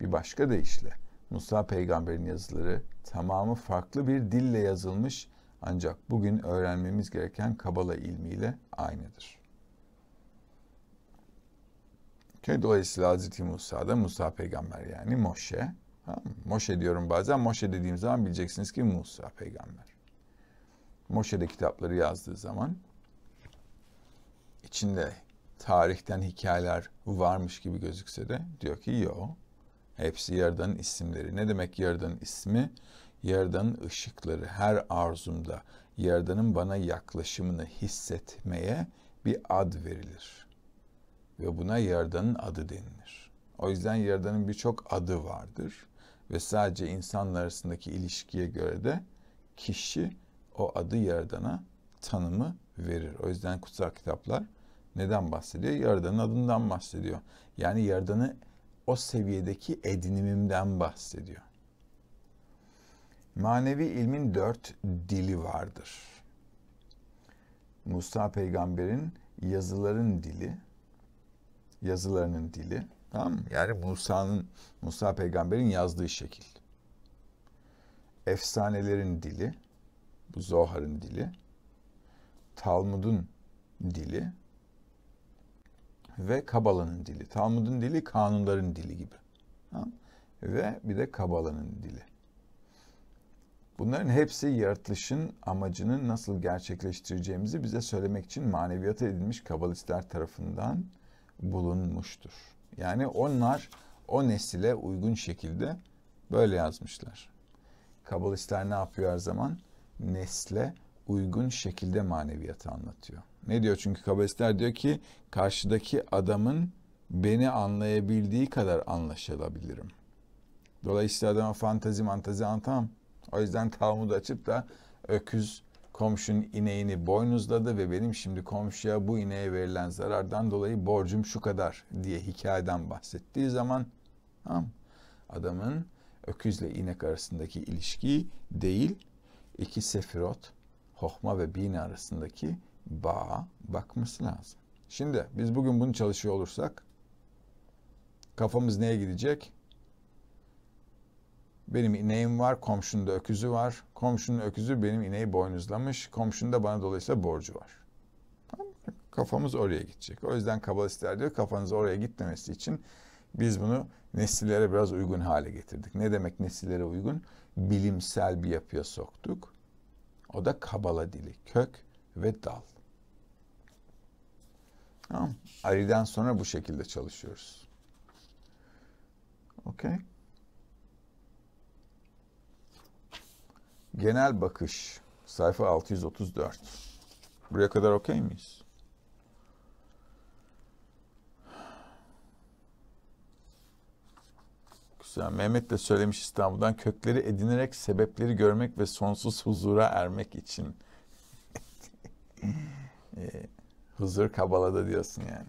Bir başka deyişle Musa peygamberin yazıları tamamı farklı bir dille yazılmış ancak bugün öğrenmemiz gereken Kabala ilmiyle aynıdır. Dolayısıyla Hz. Musa da Musa peygamber yani Moşe. Moşe diyorum bazen. Moşe dediğim zaman bileceksiniz ki Musa peygamber. Moşe'de kitapları yazdığı zaman içinde tarihten hikayeler varmış gibi gözükse de diyor ki yo. Hepsi Yaradan'ın isimleri. Ne demek Yaradan'ın ismi? Yaradan'ın ışıkları her arzumda Yaradan'ın bana yaklaşımını hissetmeye bir ad verilir. Ve buna Yaradan'ın adı denilir. O yüzden Yaradan'ın birçok adı vardır. Ve sadece insanlar arasındaki ilişkiye göre de kişi o adı yaradana tanımı verir. O yüzden kutsal kitaplar neden bahsediyor? Yaradan'ın adından bahsediyor. Yani Yaradan'ı o seviyedeki edinimimden bahsediyor. Manevi ilmin dört dili vardır. Musa peygamberin yazıların dili, yazılarının dili, tamam mı? Yani Musa'nın, Musa peygamberin yazdığı şekil. Efsanelerin dili, bu Zohar'ın dili. Talmud'un dili ve Kabala'nın dili. Talmud'un dili kanunların dili gibi. Ve bir de Kabala'nın dili. Bunların hepsi yaratılışın amacını nasıl gerçekleştireceğimizi bize söylemek için maneviyata edilmiş kabalistler tarafından bulunmuştur. Yani onlar o nesile uygun şekilde böyle yazmışlar. Kabalistler ne yapıyor her zaman? nesle uygun şekilde maneviyatı anlatıyor. Ne diyor? Çünkü kabalistler diyor ki karşıdaki adamın beni anlayabildiği kadar anlaşılabilirim. Dolayısıyla adama fantazi mantazi anlatamam. O yüzden Talmud açıp da öküz komşunun ineğini boynuzladı ve benim şimdi komşuya bu ineğe verilen zarardan dolayı borcum şu kadar diye hikayeden bahsettiği zaman tamam, adamın öküzle inek arasındaki ilişkiyi değil iki sefirot Hokma ve Bina arasındaki bağa bakması lazım. Şimdi biz bugün bunu çalışıyor olursak kafamız neye gidecek? Benim ineğim var, komşunun da öküzü var. Komşunun öküzü benim ineği boynuzlamış. da bana dolayısıyla borcu var. Kafamız oraya gidecek. O yüzden kabalistler diyor kafanız oraya gitmemesi için biz bunu nesillere biraz uygun hale getirdik. Ne demek nesillere uygun? Bilimsel bir yapıya soktuk. O da kabala dili, kök ve dal. Tamam. Ari'den sonra bu şekilde çalışıyoruz. Okey. Genel bakış sayfa 634. Buraya kadar okey miyiz? Yani Mehmet de söylemiş İstanbul'dan kökleri edinerek sebepleri görmek ve sonsuz huzura ermek için. e, huzur kabalada diyorsun yani.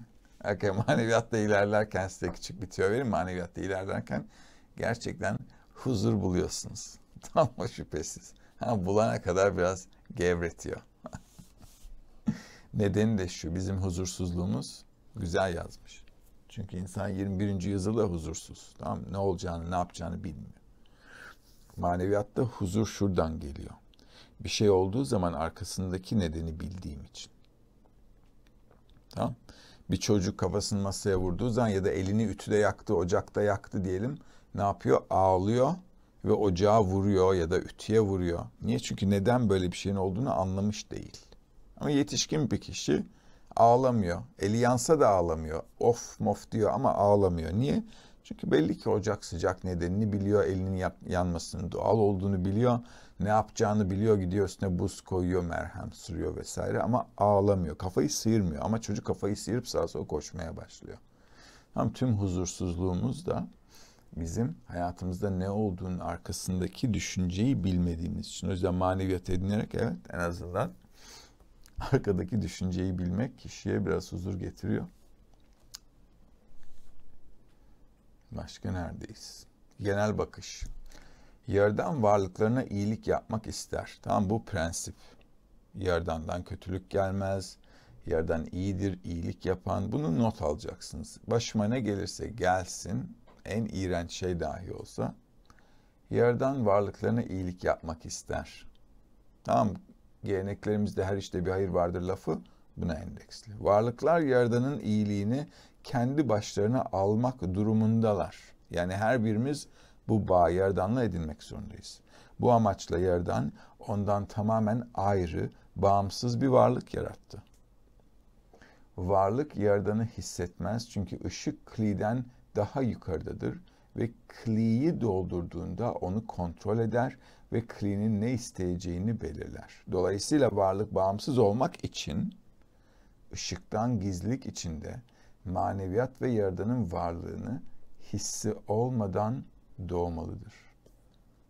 Okay, maneviyatta ilerlerken size küçük bir tüyo vereyim. Maneviyatta ilerlerken gerçekten huzur buluyorsunuz. Tam o şüphesiz. Ha, bulana kadar biraz gevretiyor. Nedeni de şu bizim huzursuzluğumuz güzel yazmış. Çünkü insan 21. yüzyılda huzursuz. Tamam Ne olacağını, ne yapacağını bilmiyor. Maneviyatta huzur şuradan geliyor. Bir şey olduğu zaman arkasındaki nedeni bildiğim için. Tamam Bir çocuk kafasını masaya vurduğu zaman ya da elini ütüde yaktı, ocakta yaktı diyelim. Ne yapıyor? Ağlıyor ve ocağa vuruyor ya da ütüye vuruyor. Niye? Çünkü neden böyle bir şeyin olduğunu anlamış değil. Ama yetişkin bir kişi Ağlamıyor. Eli yansa da ağlamıyor. Of mof diyor ama ağlamıyor. Niye? Çünkü belli ki ocak sıcak nedenini biliyor. Elinin yanmasının doğal olduğunu biliyor. Ne yapacağını biliyor. Gidiyor üstüne buz koyuyor, merhem sürüyor vesaire ama ağlamıyor. Kafayı sıyırmıyor ama çocuk kafayı sıyırıp sağa sola koşmaya başlıyor. Tam tüm huzursuzluğumuz da bizim hayatımızda ne olduğunun arkasındaki düşünceyi bilmediğimiz için. O yüzden maneviyat edinerek evet en azından arkadaki düşünceyi bilmek kişiye biraz huzur getiriyor. Başka neredeyiz? Genel bakış. Yerden varlıklarına iyilik yapmak ister. Tam bu prensip. Yerdandan kötülük gelmez. Yerden iyidir, iyilik yapan. Bunu not alacaksınız. Başıma ne gelirse gelsin, en iğrenç şey dahi olsa, yerden varlıklarına iyilik yapmak ister. Tam geleneklerimizde her işte bir hayır vardır lafı buna endeksli. Varlıklar yaradanın iyiliğini kendi başlarına almak durumundalar. Yani her birimiz bu bağ yaradanla edinmek zorundayız. Bu amaçla yaradan ondan tamamen ayrı, bağımsız bir varlık yarattı. Varlık yaradanı hissetmez çünkü ışık kliden daha yukarıdadır ve kliyi doldurduğunda onu kontrol eder ve klinin ne isteyeceğini belirler. Dolayısıyla varlık bağımsız olmak için ışıktan gizlilik içinde maneviyat ve yaradanın varlığını hissi olmadan doğmalıdır.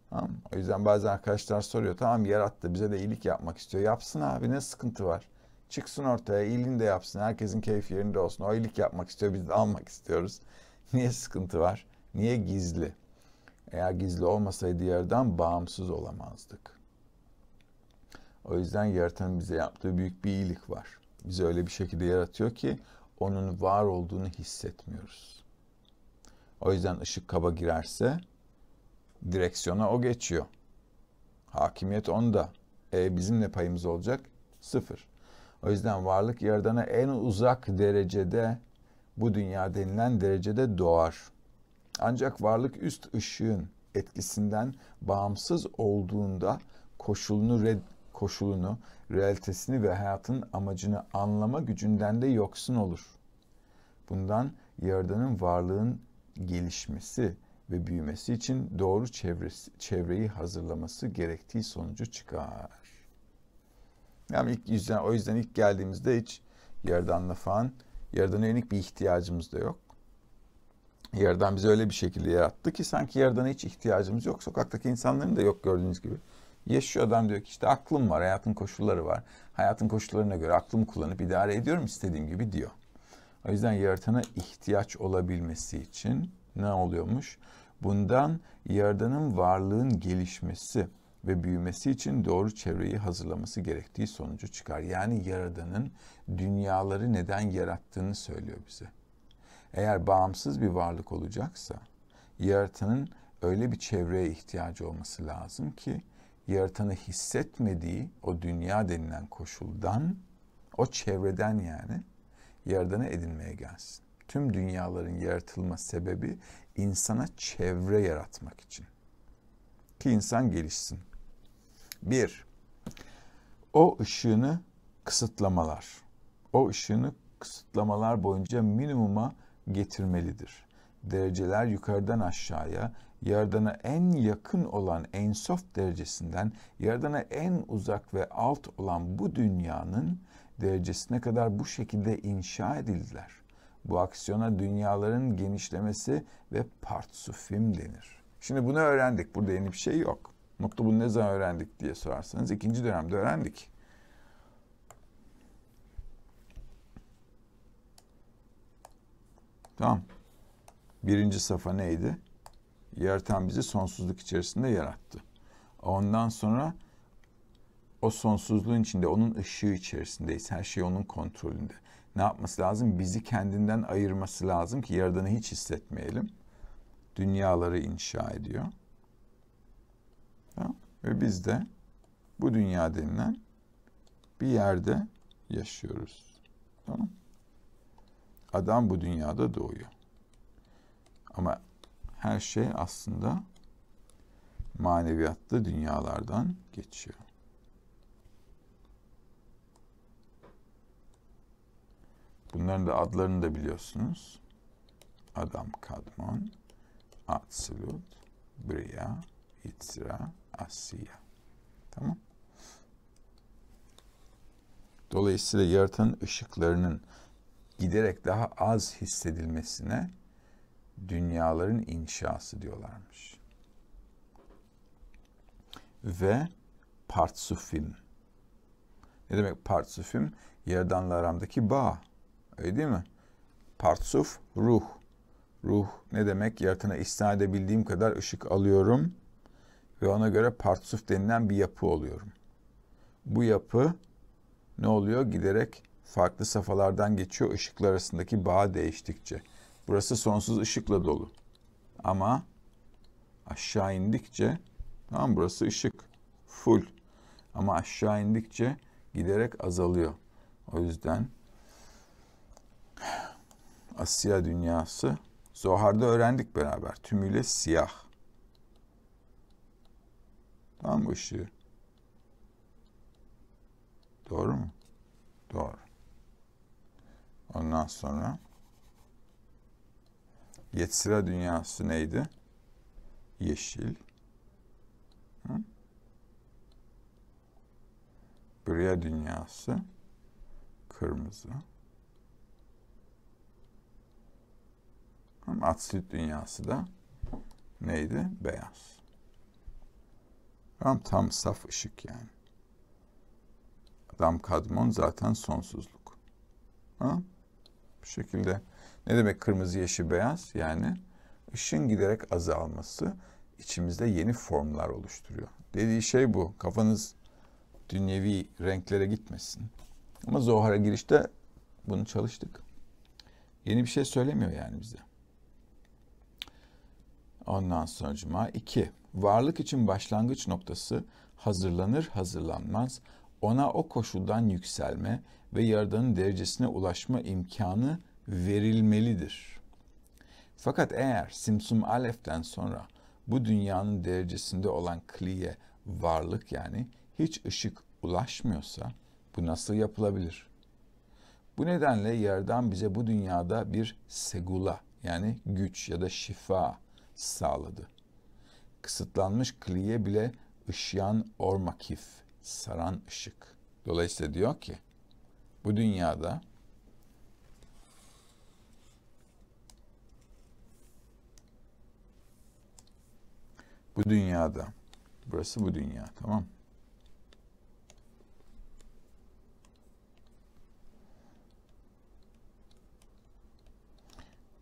Tamam mı? O yüzden bazen arkadaşlar soruyor tamam yarattı bize de iyilik yapmak istiyor. Yapsın abi ne sıkıntı var? Çıksın ortaya iyiliğini de yapsın. Herkesin keyfi yerinde olsun. O iyilik yapmak istiyor biz de almak istiyoruz. Niye sıkıntı var? Niye gizli? Eğer gizli olmasaydı yerden bağımsız olamazdık. O yüzden yaratan bize yaptığı büyük bir iyilik var. Bizi öyle bir şekilde yaratıyor ki onun var olduğunu hissetmiyoruz. O yüzden ışık kaba girerse direksiyona o geçiyor. Hakimiyet onda. E bizim ne payımız olacak? Sıfır. O yüzden varlık yaradana en uzak derecede bu dünya denilen derecede doğar. Ancak varlık üst ışığın etkisinden bağımsız olduğunda koşulunu red, koşulunu, realitesini ve hayatın amacını anlama gücünden de yoksun olur. Bundan yaradanın varlığın gelişmesi ve büyümesi için doğru çevresi, çevreyi hazırlaması gerektiği sonucu çıkar. Yani ilk yüzden o yüzden ilk geldiğimizde hiç yaradanla falan yaradana yönelik bir ihtiyacımız da yok. Yerden bizi öyle bir şekilde yarattı ki sanki yerden hiç ihtiyacımız yok. Sokaktaki insanların da yok gördüğünüz gibi. Yaşıyor adam diyor ki işte aklım var, hayatın koşulları var. Hayatın koşullarına göre aklımı kullanıp idare ediyorum istediğim gibi diyor. O yüzden yaratana ihtiyaç olabilmesi için ne oluyormuş? Bundan yaradanın varlığın gelişmesi ve büyümesi için doğru çevreyi hazırlaması gerektiği sonucu çıkar. Yani yaradanın dünyaları neden yarattığını söylüyor bize eğer bağımsız bir varlık olacaksa yaratanın öyle bir çevreye ihtiyacı olması lazım ki yaratanı hissetmediği o dünya denilen koşuldan o çevreden yani yaradanı edinmeye gelsin. Tüm dünyaların yaratılma sebebi insana çevre yaratmak için. Ki insan gelişsin. Bir, o ışığını kısıtlamalar. O ışığını kısıtlamalar boyunca minimuma getirmelidir. Dereceler yukarıdan aşağıya, yardana en yakın olan en soft derecesinden yardana en uzak ve alt olan bu dünyanın derecesine kadar bu şekilde inşa edildiler. Bu aksiyona dünyaların genişlemesi ve partsufim denir. Şimdi bunu öğrendik. Burada yeni bir şey yok. Mutlu bunu ne zaman öğrendik diye sorarsanız ikinci dönemde öğrendik. Tamam. Birinci safa neydi? Yaratan bizi sonsuzluk içerisinde yarattı. Ondan sonra o sonsuzluğun içinde, onun ışığı içerisindeyiz. Her şey onun kontrolünde. Ne yapması lazım? Bizi kendinden ayırması lazım ki yaradanı hiç hissetmeyelim. Dünyaları inşa ediyor. Tamam. Ve biz de bu dünya denilen bir yerde yaşıyoruz. Tamam Adam bu dünyada doğuyor. Ama her şey aslında maneviyatlı dünyalardan geçiyor. Bunların da adlarını da biliyorsunuz. Adam Kadmon, Atsulut, Briya, Yitzra, Asiya. Tamam. Dolayısıyla yaratan ışıklarının giderek daha az hissedilmesine dünyaların inşası diyorlarmış. Ve partsufim. Ne demek partsufim? Yaradanla aramdaki bağ. Öyle değil mi? Partsuf ruh. Ruh ne demek? Yaratana isna edebildiğim kadar ışık alıyorum ve ona göre partsuf denilen bir yapı oluyorum. Bu yapı ne oluyor? Giderek farklı safhalardan geçiyor ışıklar arasındaki bağ değiştikçe. Burası sonsuz ışıkla dolu. Ama aşağı indikçe tamam burası ışık full. Ama aşağı indikçe giderek azalıyor. O yüzden Asya dünyası Zohar'da öğrendik beraber. Tümüyle siyah. Tamam mı ışığı? Doğru mu? Doğru. Ondan sonra Yetsira dünyası neydi? Yeşil. Hı? Buraya dünyası kırmızı. Ama Atslit dünyası da neydi? Beyaz. Tam tam saf ışık yani. Adam kadmon zaten sonsuzluk. Tamam? Bu şekilde ne demek kırmızı, yeşil, beyaz? Yani ışın giderek azalması içimizde yeni formlar oluşturuyor. Dediği şey bu. Kafanız dünyevi renklere gitmesin. Ama Zohar'a girişte bunu çalıştık. Yeni bir şey söylemiyor yani bize. Ondan sonra cuma 2. Varlık için başlangıç noktası hazırlanır hazırlanmaz ona o koşuldan yükselme ve yaradanın derecesine ulaşma imkanı verilmelidir. Fakat eğer Simsum Alef'ten sonra bu dünyanın derecesinde olan kliye varlık yani hiç ışık ulaşmıyorsa bu nasıl yapılabilir? Bu nedenle yerden bize bu dünyada bir segula yani güç ya da şifa sağladı. Kısıtlanmış kliye bile ışyan ormakif saran ışık. Dolayısıyla diyor ki bu dünyada bu dünyada burası bu dünya tamam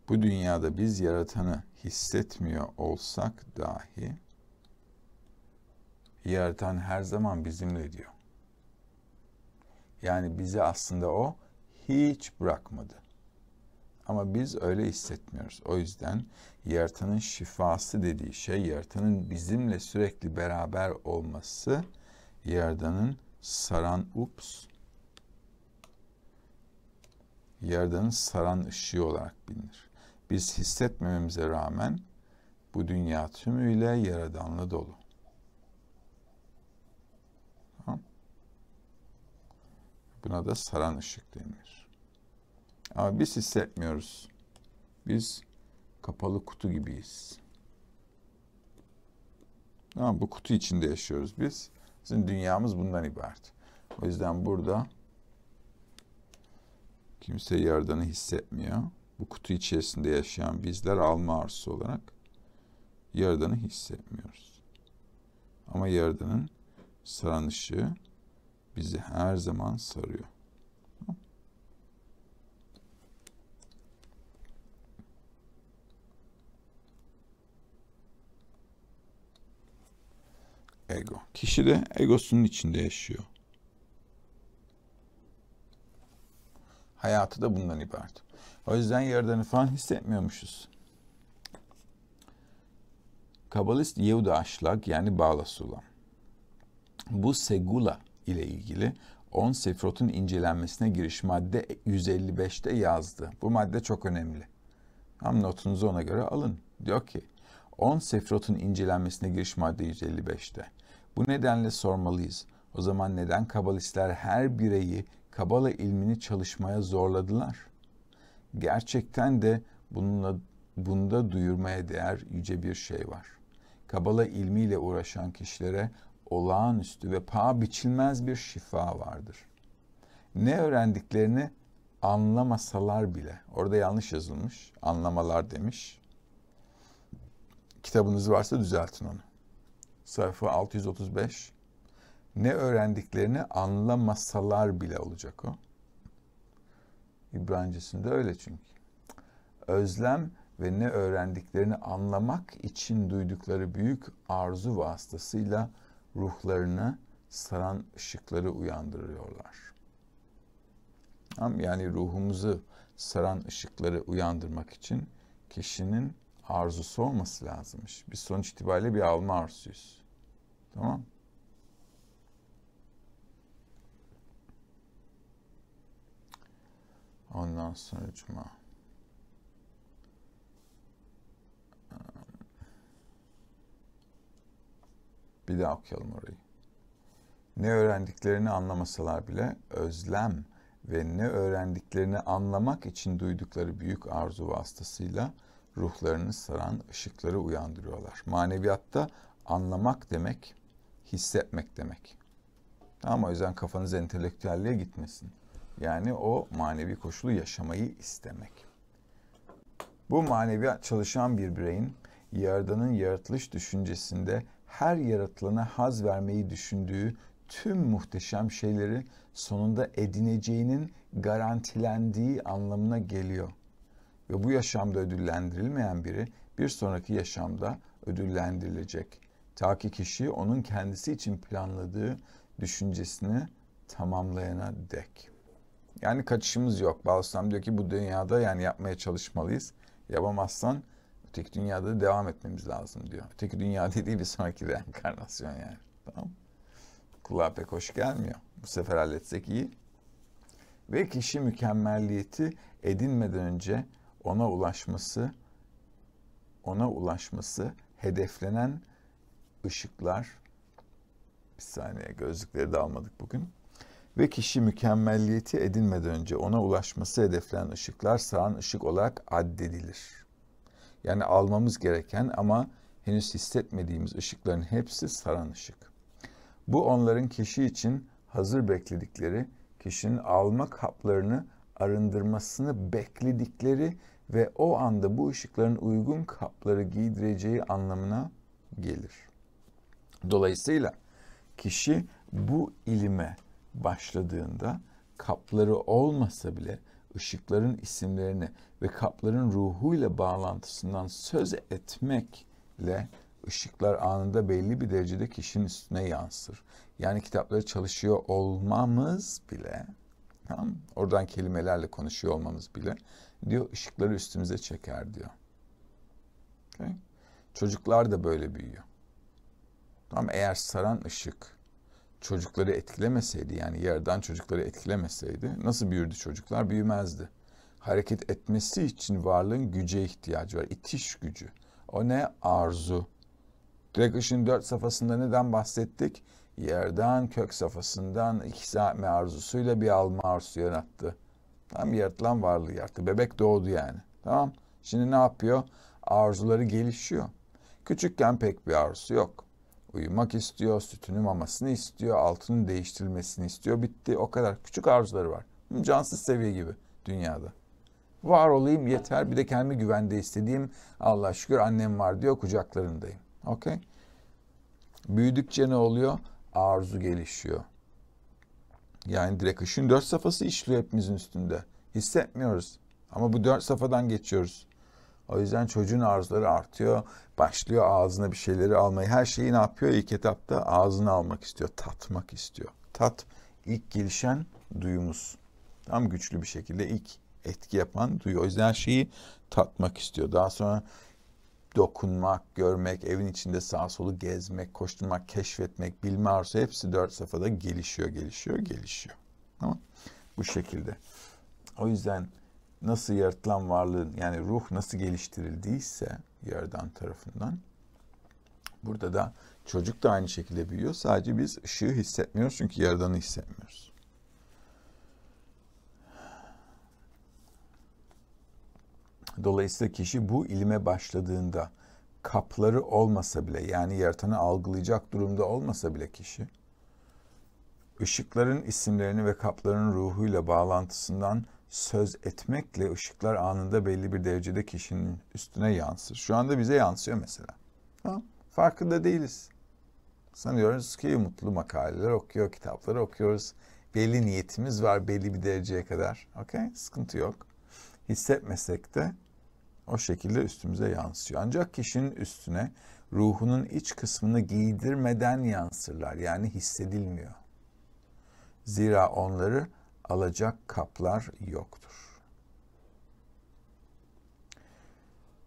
Bu dünyada biz yaratanı hissetmiyor olsak dahi yaratan her zaman bizimle diyor. Yani bizi aslında o hiç bırakmadı. Ama biz öyle hissetmiyoruz. O yüzden yaratanın şifası dediği şey, yaratanın bizimle sürekli beraber olması, yaratanın saran ups, yaratanın saran ışığı olarak bilinir. Biz hissetmememize rağmen bu dünya tümüyle yaradanla dolu. Buna da saran ışık denir. Ama biz hissetmiyoruz. Biz kapalı kutu gibiyiz. Tamam bu kutu içinde yaşıyoruz biz. Bizim dünyamız bundan ibaret. O yüzden burada kimse yardını hissetmiyor. Bu kutu içerisinde yaşayan bizler alma arzusu olarak yaradanı hissetmiyoruz. Ama yaradanın saran ışığı bizi her zaman sarıyor. Ego. Kişi de egosunun içinde yaşıyor. Hayatı da bundan ibaret. O yüzden yaradanı falan hissetmiyormuşuz. Kabalist Yehuda Aşlak yani Bağla Sulam. Bu Segula ile ilgili 10 sefrotun incelenmesine giriş madde 155'te yazdı. Bu madde çok önemli. Tam notunuzu ona göre alın. Diyor ki 10 sefrotun incelenmesine giriş madde 155'te. Bu nedenle sormalıyız. O zaman neden kabalistler her bireyi kabala ilmini çalışmaya zorladılar? Gerçekten de bununla bunda duyurmaya değer yüce bir şey var. Kabala ilmiyle uğraşan kişilere olağanüstü ve paha biçilmez bir şifa vardır. Ne öğrendiklerini anlamasalar bile, orada yanlış yazılmış, anlamalar demiş. Kitabınız varsa düzeltin onu. Sayfa 635. Ne öğrendiklerini anlamasalar bile olacak o. İbranicesinde öyle çünkü. Özlem ve ne öğrendiklerini anlamak için duydukları büyük arzu vasıtasıyla ruhlarını saran ışıkları uyandırıyorlar. Yani ruhumuzu saran ışıkları uyandırmak için kişinin arzusu olması lazımmış. Biz sonuç itibariyle bir alma arzuyuz. Tamam Ondan sonra cuma. Bir daha okuyalım orayı. Ne öğrendiklerini anlamasalar bile özlem ve ne öğrendiklerini anlamak için duydukları büyük arzu vasıtasıyla ruhlarını saran ışıkları uyandırıyorlar. Maneviyatta anlamak demek hissetmek demek. Ama o yüzden kafanız entelektüelliğe gitmesin. Yani o manevi koşulu yaşamayı istemek. Bu maneviyat çalışan bir bireyin yaradanın yaratılış düşüncesinde her yaratılana haz vermeyi düşündüğü tüm muhteşem şeyleri sonunda edineceğinin garantilendiği anlamına geliyor. Ve bu yaşamda ödüllendirilmeyen biri bir sonraki yaşamda ödüllendirilecek. Ta ki kişi onun kendisi için planladığı düşüncesini tamamlayana dek. Yani kaçışımız yok. Balsam diyor ki bu dünyada yani yapmaya çalışmalıyız. Yapamazsan Öteki dünyada devam etmemiz lazım diyor. Öteki dünya dediği bir sonraki reenkarnasyon yani. Tamam Kulağa pek hoş gelmiyor. Bu sefer halletsek iyi. Ve kişi mükemmelliyeti edinmeden önce ona ulaşması ona ulaşması hedeflenen ışıklar bir saniye gözlükleri de almadık bugün ve kişi mükemmelliyeti edinmeden önce ona ulaşması hedeflenen ışıklar sağan ışık olarak addedilir. Yani almamız gereken ama henüz hissetmediğimiz ışıkların hepsi saran ışık. Bu onların kişi için hazır bekledikleri, kişinin alma kaplarını arındırmasını bekledikleri ve o anda bu ışıkların uygun kapları giydireceği anlamına gelir. Dolayısıyla kişi bu ilime başladığında kapları olmasa bile ışıkların isimlerini ve kapların ruhuyla bağlantısından söz etmekle ışıklar anında belli bir derecede kişinin üstüne yansır. Yani kitapları çalışıyor olmamız bile, tamam oradan kelimelerle konuşuyor olmamız bile diyor ışıkları üstümüze çeker diyor. Okay. Çocuklar da böyle büyüyor. Tamam eğer saran ışık çocukları etkilemeseydi yani yerden çocukları etkilemeseydi nasıl büyürdü çocuklar? Büyümezdi. Hareket etmesi için varlığın güce ihtiyacı var. İtiş gücü. O ne? Arzu. Direkt işin dört safhasında neden bahsettik? Yerden kök safhasından ihsa etme arzusuyla bir alma arzusu yarattı. Tam yaratılan varlığı yarattı. Bebek doğdu yani. Tamam. Şimdi ne yapıyor? Arzuları gelişiyor. Küçükken pek bir arzusu yok uyumak istiyor, sütünü mamasını istiyor, altının değiştirilmesini istiyor. Bitti o kadar küçük arzuları var. Cansız seviye gibi dünyada. Var olayım yeter bir de kendi güvende istediğim Allah şükür annem var diyor kucaklarındayım. Okey? Büyüdükçe ne oluyor? Arzu gelişiyor. Yani direkt ışın dört safhası işliyor hepimizin üstünde. Hissetmiyoruz. Ama bu dört safhadan geçiyoruz. O yüzden çocuğun arzuları artıyor. Başlıyor ağzına bir şeyleri almayı. Her şeyi ne yapıyor? İlk etapta ağzına almak istiyor. Tatmak istiyor. Tat ilk gelişen duyumuz. Tam güçlü bir şekilde ilk etki yapan duyu. O yüzden her şeyi tatmak istiyor. Daha sonra dokunmak, görmek, evin içinde sağ solu gezmek, koşturmak, keşfetmek, bilme arzusu hepsi dört safhada gelişiyor, gelişiyor, gelişiyor. Tamam Bu şekilde. O yüzden nasıl yaratılan varlığın yani ruh nasıl geliştirildiyse yerden tarafından burada da çocuk da aynı şekilde büyüyor. Sadece biz ışığı hissetmiyoruz çünkü yaradanı hissetmiyoruz. Dolayısıyla kişi bu ilime başladığında kapları olmasa bile yani yaratanı algılayacak durumda olmasa bile kişi ışıkların isimlerini ve kapların ruhuyla bağlantısından söz etmekle ışıklar anında belli bir derecede kişinin üstüne yansır. Şu anda bize yansıyor mesela. Ha, farkında değiliz. Sanıyoruz ki mutlu makaleler okuyor, kitapları okuyoruz. Belli niyetimiz var belli bir dereceye kadar. Okey, sıkıntı yok. Hissetmesek de o şekilde üstümüze yansıyor. Ancak kişinin üstüne ruhunun iç kısmını giydirmeden yansırlar. Yani hissedilmiyor. Zira onları alacak kaplar yoktur.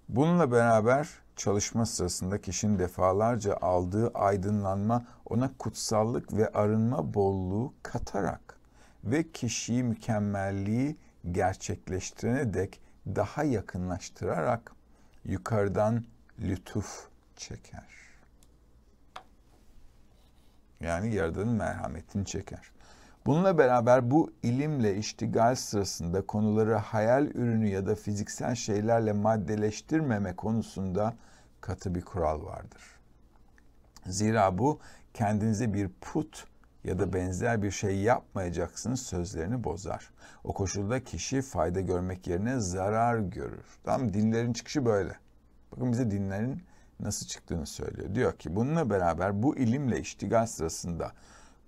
Bununla beraber çalışma sırasında kişinin defalarca aldığı aydınlanma ona kutsallık ve arınma bolluğu katarak ve kişiyi mükemmelliği gerçekleştirene dek daha yakınlaştırarak yukarıdan lütuf çeker. Yani yaradanın merhametini çeker. Bununla beraber bu ilimle iştigal sırasında konuları hayal ürünü ya da fiziksel şeylerle maddeleştirmeme konusunda katı bir kural vardır. Zira bu kendinize bir put ya da benzer bir şey yapmayacaksınız sözlerini bozar. O koşulda kişi fayda görmek yerine zarar görür. Tam dinlerin çıkışı böyle. Bakın bize dinlerin nasıl çıktığını söylüyor. Diyor ki bununla beraber bu ilimle iştigal sırasında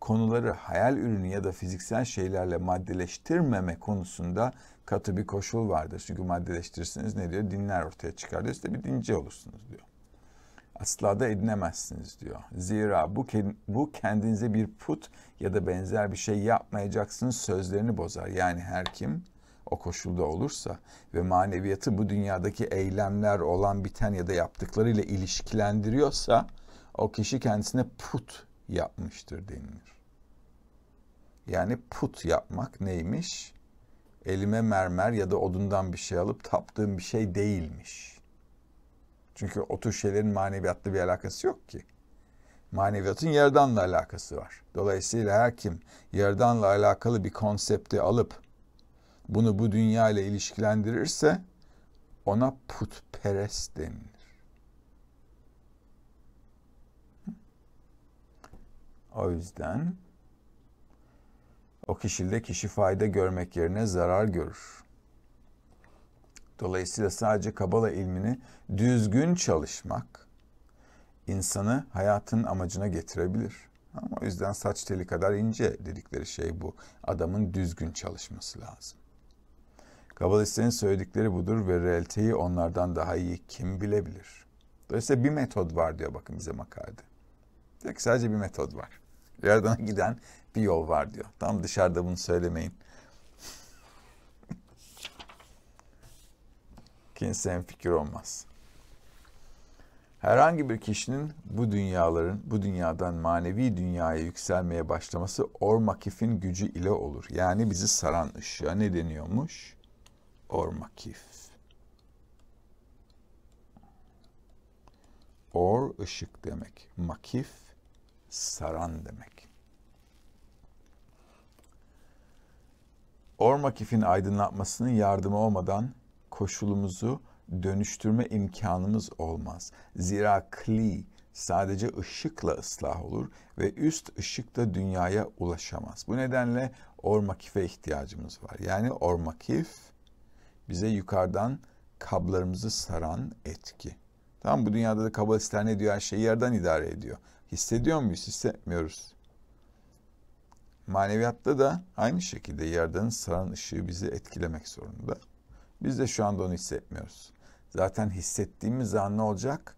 konuları hayal ürünü ya da fiziksel şeylerle maddeleştirmeme konusunda katı bir koşul vardır. Çünkü maddeleştirirsiniz ne diyor? Dinler ortaya çıkar diyor. Siz bir dinci olursunuz diyor. Asla da edinemezsiniz diyor. Zira bu, bu kendinize bir put ya da benzer bir şey yapmayacaksınız sözlerini bozar. Yani her kim o koşulda olursa ve maneviyatı bu dünyadaki eylemler olan biten ya da yaptıklarıyla ilişkilendiriyorsa o kişi kendisine put yapmıştır denilir. Yani put yapmak neymiş? Elime mermer ya da odundan bir şey alıp taptığım bir şey değilmiş. Çünkü o tür şeylerin maneviyatla bir alakası yok ki. Maneviyatın yerdanla alakası var. Dolayısıyla her kim yerdanla alakalı bir konsepti alıp bunu bu dünya ile ilişkilendirirse ona putperest denilir. O yüzden o kişide kişi fayda görmek yerine zarar görür. Dolayısıyla sadece Kabala ilmini düzgün çalışmak insanı hayatın amacına getirebilir. Ama o yüzden saç teli kadar ince dedikleri şey bu. Adamın düzgün çalışması lazım. Kabalistlerin söyledikleri budur ve realiteyi onlardan daha iyi kim bilebilir? Dolayısıyla bir metod var diyor bakın bize makalede. Diyor ki sadece bir metod var. Yaradan'a giden bir yol var diyor. Tam dışarıda bunu söylemeyin. Kimsenin fikir olmaz. Herhangi bir kişinin bu dünyaların, bu dünyadan manevi dünyaya yükselmeye başlaması Ormakif'in gücü ile olur. Yani bizi saran ışığa ne deniyormuş? Ormakif. Or ışık demek. Makif saran demek. Ormakif'in aydınlatmasının yardımı olmadan koşulumuzu dönüştürme imkanımız olmaz. Zira kli sadece ışıkla ıslah olur ve üst ışıkta dünyaya ulaşamaz. Bu nedenle ormakife ihtiyacımız var. Yani ormakif bize yukarıdan kablarımızı saran etki. Tamam bu dünyada da kabalistler ne diyor her şeyi yerden idare ediyor. Hissediyor muyuz? Hissetmiyoruz. Maneviyatta da aynı şekilde yerden saran ışığı bizi etkilemek zorunda. Biz de şu anda onu hissetmiyoruz. Zaten hissettiğimiz zaman ne olacak?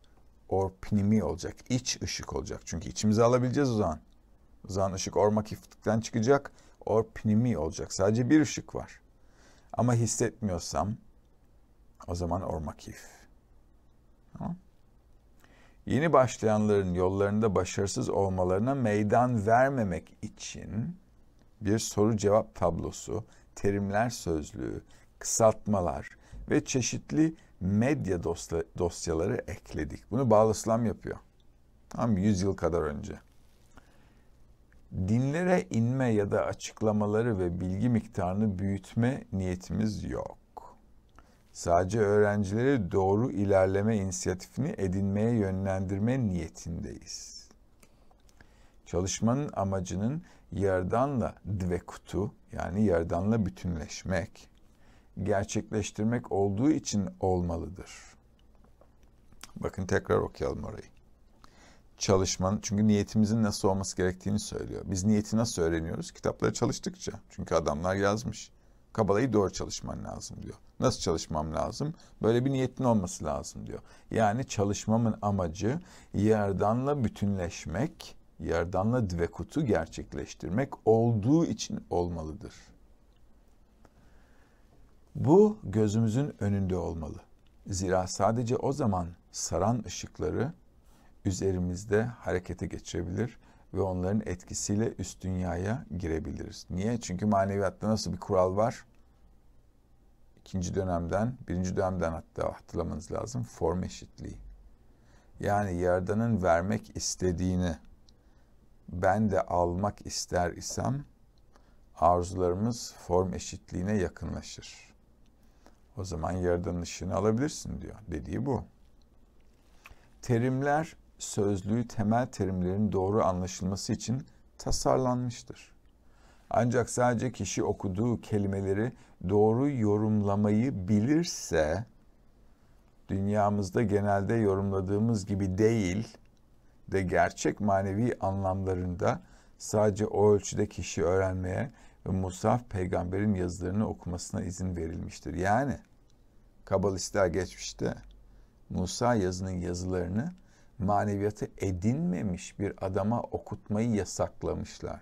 Orpinimi olacak, iç ışık olacak. Çünkü içimize alabileceğiz o zaman. O zaman ışık ormakiflikten çıkacak, orpinimi olacak. Sadece bir ışık var. Ama hissetmiyorsam o zaman ormakif. Tamam yeni başlayanların yollarında başarısız olmalarına meydan vermemek için bir soru cevap tablosu, terimler sözlüğü, kısaltmalar ve çeşitli medya dosyaları ekledik. Bunu Bağlıslam yapıyor. Tam 100 yıl kadar önce. Dinlere inme ya da açıklamaları ve bilgi miktarını büyütme niyetimiz yok sadece öğrencileri doğru ilerleme inisiyatifini edinmeye yönlendirme niyetindeyiz. Çalışmanın amacının yerdanla dvekutu yani yerdanla bütünleşmek, gerçekleştirmek olduğu için olmalıdır. Bakın tekrar okuyalım orayı. Çalışmanın, çünkü niyetimizin nasıl olması gerektiğini söylüyor. Biz niyeti nasıl öğreniyoruz? Kitaplara çalıştıkça. Çünkü adamlar yazmış. Kabalayı doğru çalışman lazım diyor. Nasıl çalışmam lazım? Böyle bir niyetin olması lazım diyor. Yani çalışmamın amacı yerdanla bütünleşmek, yerdanla dvekutu gerçekleştirmek olduğu için olmalıdır. Bu gözümüzün önünde olmalı. Zira sadece o zaman saran ışıkları üzerimizde harekete geçirebilir ve onların etkisiyle üst dünyaya girebiliriz. Niye? Çünkü maneviyatta nasıl bir kural var? İkinci dönemden, birinci dönemden hatta hatırlamanız lazım. Form eşitliği. Yani Yaradan'ın vermek istediğini ben de almak ister isem arzularımız form eşitliğine yakınlaşır. O zaman Yaradan'ın ışığını alabilirsin diyor. Dediği bu. Terimler sözlüğü temel terimlerin doğru anlaşılması için tasarlanmıştır. Ancak sadece kişi okuduğu kelimeleri doğru yorumlamayı bilirse dünyamızda genelde yorumladığımız gibi değil de gerçek manevi anlamlarında sadece o ölçüde kişi öğrenmeye ve Musaf peygamberin yazılarını okumasına izin verilmiştir. Yani kabalistler geçmişte Musa yazının yazılarını maneviyatı edinmemiş bir adama okutmayı yasaklamışlar.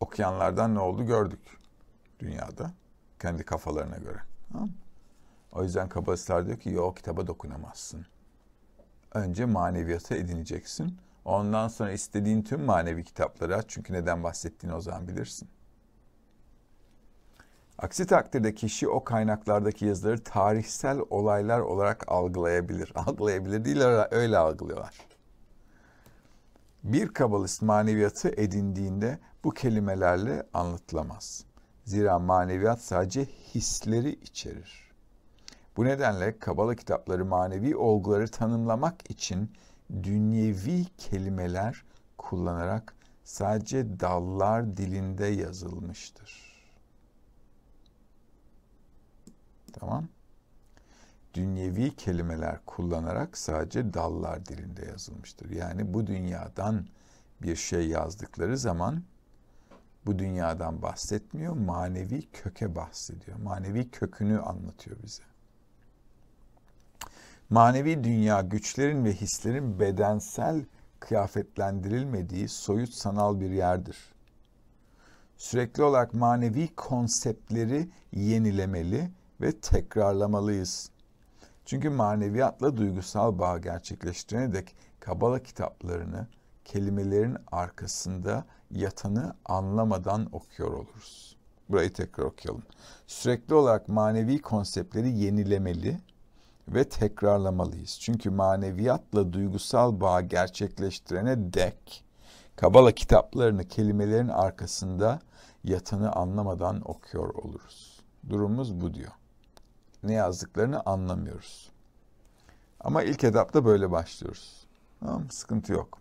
Okuyanlardan ne oldu gördük dünyada kendi kafalarına göre. O yüzden kabalistler diyor ki yok kitaba dokunamazsın. Önce maneviyatı edineceksin. Ondan sonra istediğin tüm manevi kitapları aç. Çünkü neden bahsettiğini o zaman bilirsin. Aksi takdirde kişi o kaynaklardaki yazıları tarihsel olaylar olarak algılayabilir. Algılayabilir değil öyle algılıyorlar. Bir kabalist maneviyatı edindiğinde bu kelimelerle anlatılamaz. Zira maneviyat sadece hisleri içerir. Bu nedenle kabala kitapları manevi olguları tanımlamak için dünyevi kelimeler kullanarak sadece dallar dilinde yazılmıştır. Tamam. Dünyevi kelimeler kullanarak sadece dallar dilinde yazılmıştır. Yani bu dünyadan bir şey yazdıkları zaman bu dünyadan bahsetmiyor, manevi köke bahsediyor. Manevi kökünü anlatıyor bize. Manevi dünya güçlerin ve hislerin bedensel kıyafetlendirilmediği soyut sanal bir yerdir. Sürekli olarak manevi konseptleri yenilemeli ve tekrarlamalıyız. Çünkü maneviyatla duygusal bağ gerçekleştirene dek Kabala kitaplarını kelimelerin arkasında yatanı anlamadan okuyor oluruz. Burayı tekrar okuyalım. Sürekli olarak manevi konseptleri yenilemeli ve tekrarlamalıyız. Çünkü maneviyatla duygusal bağ gerçekleştirene dek Kabala kitaplarını kelimelerin arkasında yatanı anlamadan okuyor oluruz. Durumumuz bu diyor ne yazdıklarını anlamıyoruz. Ama ilk etapta böyle başlıyoruz. Tamam mı? Sıkıntı yok.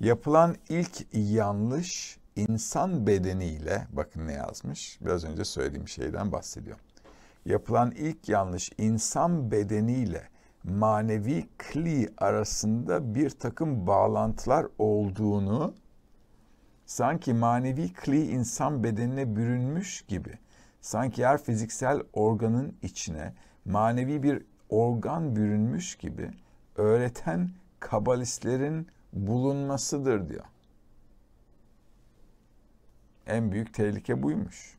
Yapılan ilk yanlış insan bedeniyle bakın ne yazmış. Biraz önce söylediğim şeyden bahsediyorum. Yapılan ilk yanlış insan bedeniyle manevi kli arasında bir takım bağlantılar olduğunu sanki manevi kli insan bedenine bürünmüş gibi Sanki her fiziksel organın içine manevi bir organ bürünmüş gibi öğreten kabalistlerin bulunmasıdır diyor. En büyük tehlike buymuş.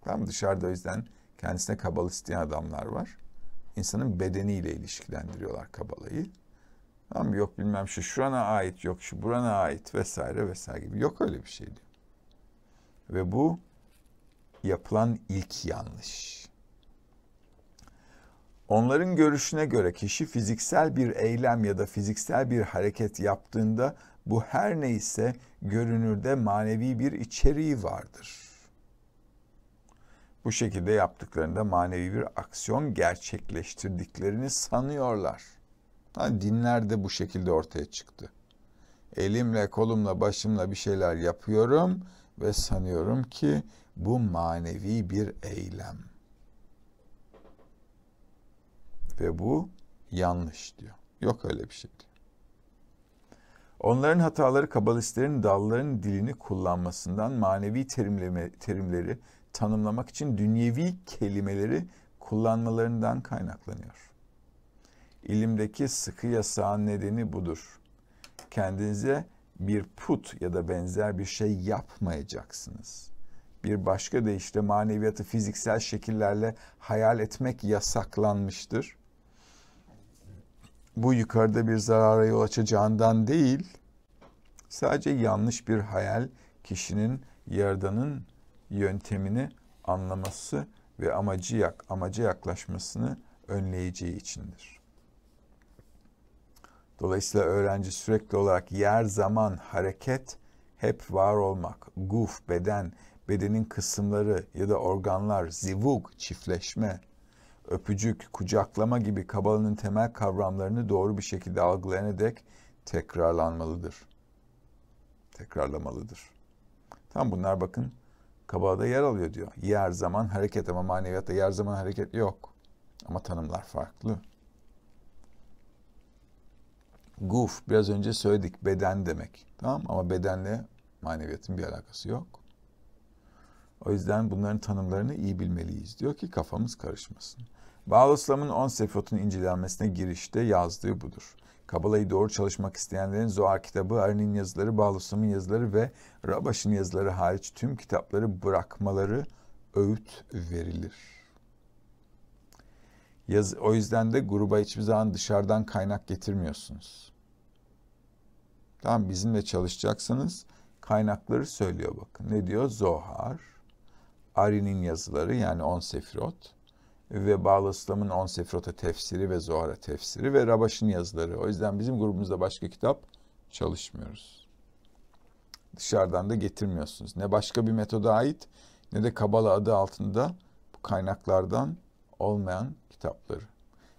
Tam dışarıda o yüzden kendisine kabalist diyen adamlar var. İnsanın bedeniyle ilişkilendiriyorlar kabalayı. Tamam yok bilmem şu şurana ait yok şu burana ait vesaire vesaire gibi. Yok öyle bir şey diyor. Ve bu yapılan ilk yanlış. Onların görüşüne göre kişi fiziksel bir eylem ya da fiziksel bir hareket yaptığında bu her neyse görünürde manevi bir içeriği vardır. Bu şekilde yaptıklarında manevi bir aksiyon gerçekleştirdiklerini sanıyorlar. Ha, dinler de bu şekilde ortaya çıktı. Elimle, kolumla, başımla bir şeyler yapıyorum ve sanıyorum ki bu manevi bir eylem. Ve bu yanlış diyor. Yok öyle bir şey diyor. Onların hataları kabalistlerin dalların dilini kullanmasından manevi terimleme, terimleri tanımlamak için dünyevi kelimeleri kullanmalarından kaynaklanıyor. İlimdeki sıkı yasağın nedeni budur. Kendinize bir put ya da benzer bir şey yapmayacaksınız. Bir başka deyişle maneviyatı fiziksel şekillerle hayal etmek yasaklanmıştır. Bu yukarıda bir zarara yol açacağından değil, sadece yanlış bir hayal kişinin yaradanın yöntemini anlaması ve amacı yak, amaca yaklaşmasını önleyeceği içindir. Dolayısıyla öğrenci sürekli olarak yer, zaman, hareket hep var olmak, guf, beden, bedenin kısımları ya da organlar, zivug çiftleşme, öpücük, kucaklama gibi kabalının temel kavramlarını doğru bir şekilde algılayana dek tekrarlanmalıdır. Tekrarlamalıdır. Tam bunlar bakın kabada yer alıyor diyor. Yer zaman hareket ama maneviyatta yer zaman hareket yok. Ama tanımlar farklı. Guf biraz önce söyledik beden demek. Tamam ama bedenle maneviyatın bir alakası yok. O yüzden bunların tanımlarını iyi bilmeliyiz diyor ki kafamız karışmasın. Bağlaslam'ın on sefotun incelenmesine girişte yazdığı budur. Kabala'yı doğru çalışmak isteyenlerin Zohar kitabı, Arinin yazıları, Bağlaslam'ın yazıları ve Rabaş'ın yazıları hariç tüm kitapları bırakmaları öğüt verilir. Yaz, o yüzden de gruba hiçbir zaman dışarıdan kaynak getirmiyorsunuz. Tamam bizimle çalışacaksınız. kaynakları söylüyor bakın. Ne diyor? Zohar, Ari'nin yazıları yani On Sefirot ve Bağlaslam'ın On Sefirot'a tefsiri ve Zohar'a tefsiri ve Rabaş'ın yazıları. O yüzden bizim grubumuzda başka kitap çalışmıyoruz. Dışarıdan da getirmiyorsunuz. Ne başka bir metoda ait ne de Kabala adı altında bu kaynaklardan olmayan kitapları.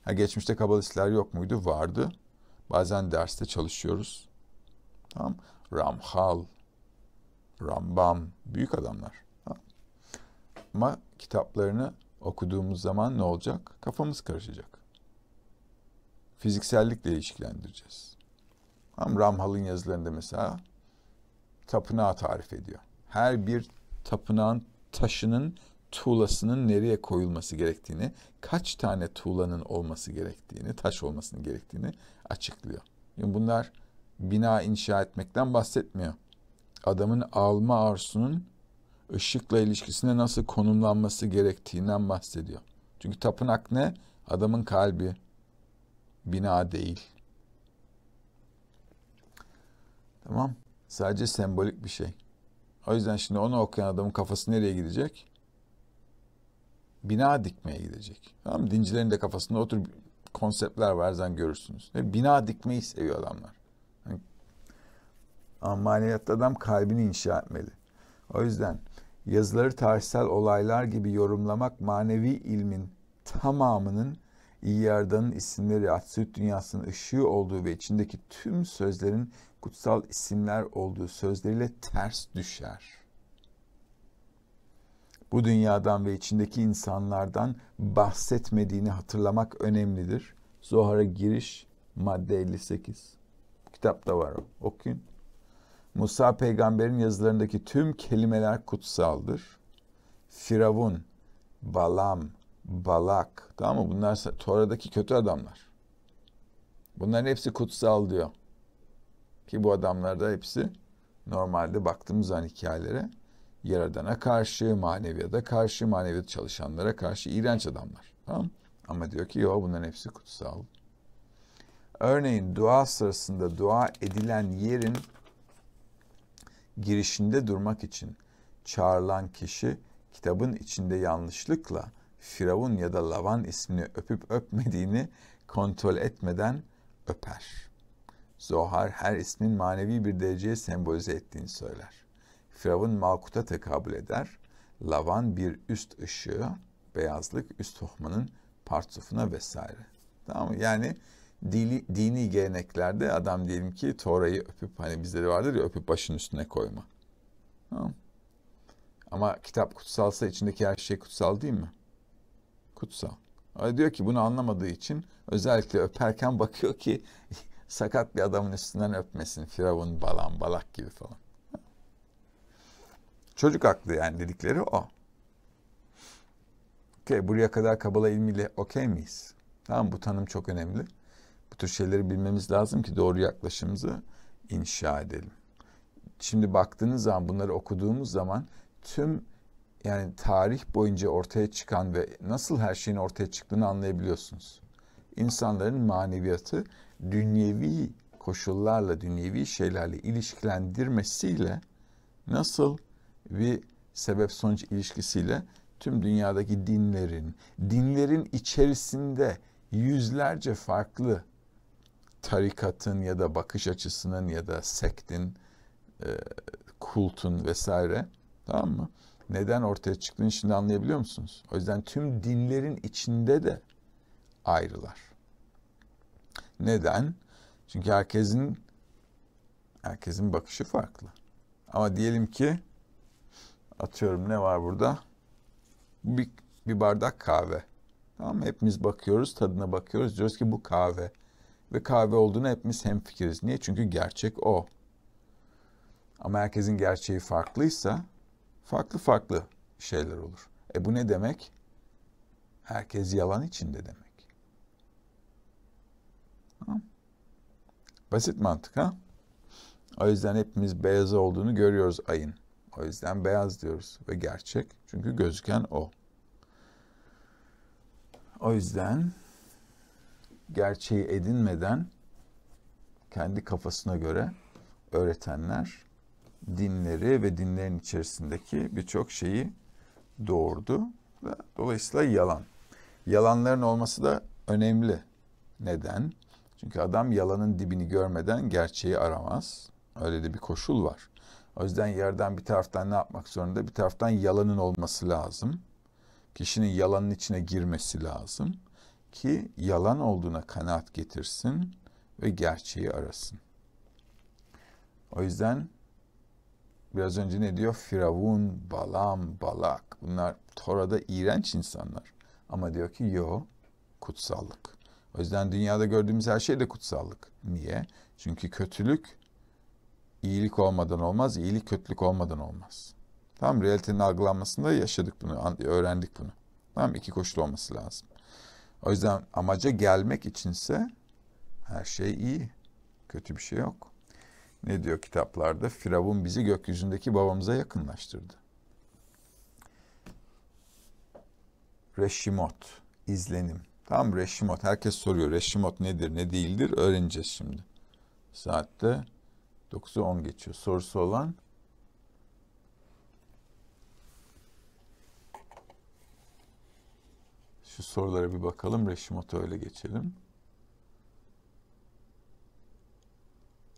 Ha, geçmişte kabalistler yok muydu? Vardı. Bazen derste çalışıyoruz. Tamam. Ramhal, Rambam, büyük adamlar yapma kitaplarını okuduğumuz zaman ne olacak? Kafamız karışacak. Fiziksellikle ilişkilendireceğiz. Ama Ramhal'ın yazılarında mesela tapınağı tarif ediyor. Her bir tapınağın taşının tuğlasının nereye koyulması gerektiğini, kaç tane tuğlanın olması gerektiğini, taş olmasının gerektiğini açıklıyor. Yani bunlar bina inşa etmekten bahsetmiyor. Adamın alma arzusunun ışıkla ilişkisinde nasıl konumlanması gerektiğinden bahsediyor. Çünkü tapınak ne? Adamın kalbi. Bina değil. Tamam. Sadece sembolik bir şey. O yüzden şimdi onu okuyan adamın kafası nereye gidecek? Bina dikmeye gidecek. Tamam mı? Dincilerin de kafasında otur konseptler var zaten görürsünüz. Bina dikmeyi seviyor adamlar. Yani, ama maneviyatta adam kalbini inşa etmeli. O yüzden yazıları tarihsel olaylar gibi yorumlamak manevi ilmin tamamının İyyardan'ın isimleri Atsüt dünyasının ışığı olduğu ve içindeki tüm sözlerin kutsal isimler olduğu sözleriyle ters düşer. Bu dünyadan ve içindeki insanlardan bahsetmediğini hatırlamak önemlidir. Zohar'a giriş madde 58. Kitapta var o. Okuyun. Musa peygamberin yazılarındaki tüm kelimeler kutsaldır. Firavun, Balam, Balak, tamam mı? Bunlar Tora'daki kötü adamlar. Bunların hepsi kutsal diyor. Ki bu adamlar da hepsi normalde baktığımız zaman hikayelere Yaradan'a karşı, maneviyata karşı, maneviyat çalışanlara karşı iğrenç adamlar. Tamam Ama diyor ki yo bunların hepsi kutsal. Örneğin dua sırasında dua edilen yerin girişinde durmak için çağrılan kişi kitabın içinde yanlışlıkla Firavun ya da Lavan ismini öpüp öpmediğini kontrol etmeden öper. Zohar her ismin manevi bir dereceye sembolize ettiğini söyler. Firavun Malkut'a tekabül eder. Lavan bir üst ışığı, beyazlık üst tohmanın partsufuna vesaire. Tamam mı? Yani dini, dini geleneklerde adam diyelim ki Tora'yı öpüp hani bizde de vardır ya öpüp başın üstüne koyma. Ha. Ama kitap kutsalsa içindeki her şey kutsal değil mi? Kutsal. Öyle diyor ki bunu anlamadığı için özellikle öperken bakıyor ki sakat bir adamın üstünden öpmesin. Firavun balan balak gibi falan. Çocuk aklı yani dedikleri o. Okey buraya kadar kabala ilmiyle okey miyiz? Tamam bu tanım çok önemli. Bu tür şeyleri bilmemiz lazım ki doğru yaklaşımımızı inşa edelim. Şimdi baktığınız zaman bunları okuduğumuz zaman tüm yani tarih boyunca ortaya çıkan ve nasıl her şeyin ortaya çıktığını anlayabiliyorsunuz. İnsanların maneviyatı dünyevi koşullarla, dünyevi şeylerle ilişkilendirmesiyle nasıl bir sebep sonuç ilişkisiyle tüm dünyadaki dinlerin, dinlerin içerisinde yüzlerce farklı tarikatın ya da bakış açısının ya da sektin, e, kultun vesaire tamam mı? Neden ortaya çıktığını şimdi anlayabiliyor musunuz? O yüzden tüm dinlerin içinde de ayrılar. Neden? Çünkü herkesin herkesin bakışı farklı. Ama diyelim ki atıyorum ne var burada? Bir, bir bardak kahve. Tamam mı? Hepimiz bakıyoruz, tadına bakıyoruz. Diyoruz ki bu kahve ve kahve olduğunu hepimiz hemfikiriz. Niye? Çünkü gerçek o. Ama herkesin gerçeği farklıysa farklı farklı şeyler olur. E bu ne demek? Herkes yalan içinde demek. Basit mantık ha? O yüzden hepimiz beyaz olduğunu görüyoruz ayın. O yüzden beyaz diyoruz ve gerçek çünkü gözüken o. O yüzden gerçeği edinmeden kendi kafasına göre öğretenler dinleri ve dinlerin içerisindeki birçok şeyi doğurdu. ve Dolayısıyla yalan. Yalanların olması da önemli. Neden? Çünkü adam yalanın dibini görmeden gerçeği aramaz. Öyle de bir koşul var. O yüzden yerden bir taraftan ne yapmak zorunda? Bir taraftan yalanın olması lazım. Kişinin yalanın içine girmesi lazım ki yalan olduğuna kanaat getirsin ve gerçeği arasın. O yüzden biraz önce ne diyor? Firavun, Balam, Balak. Bunlar Tora'da iğrenç insanlar. Ama diyor ki yo kutsallık. O yüzden dünyada gördüğümüz her şey de kutsallık. Niye? Çünkü kötülük iyilik olmadan olmaz, iyilik kötülük olmadan olmaz. Tam realitenin algılanmasında yaşadık bunu, öğrendik bunu. Tamam iki koşul olması lazım. O yüzden amaca gelmek içinse her şey iyi. Kötü bir şey yok. Ne diyor kitaplarda? Firavun bizi gökyüzündeki babamıza yakınlaştırdı. Reşimot, izlenim. Tam reşimot. Herkes soruyor reşimot nedir, ne değildir öğreneceğiz şimdi. Saatte 9'u 10 geçiyor. Sorusu olan Şu sorulara bir bakalım. Reşimoto öyle geçelim.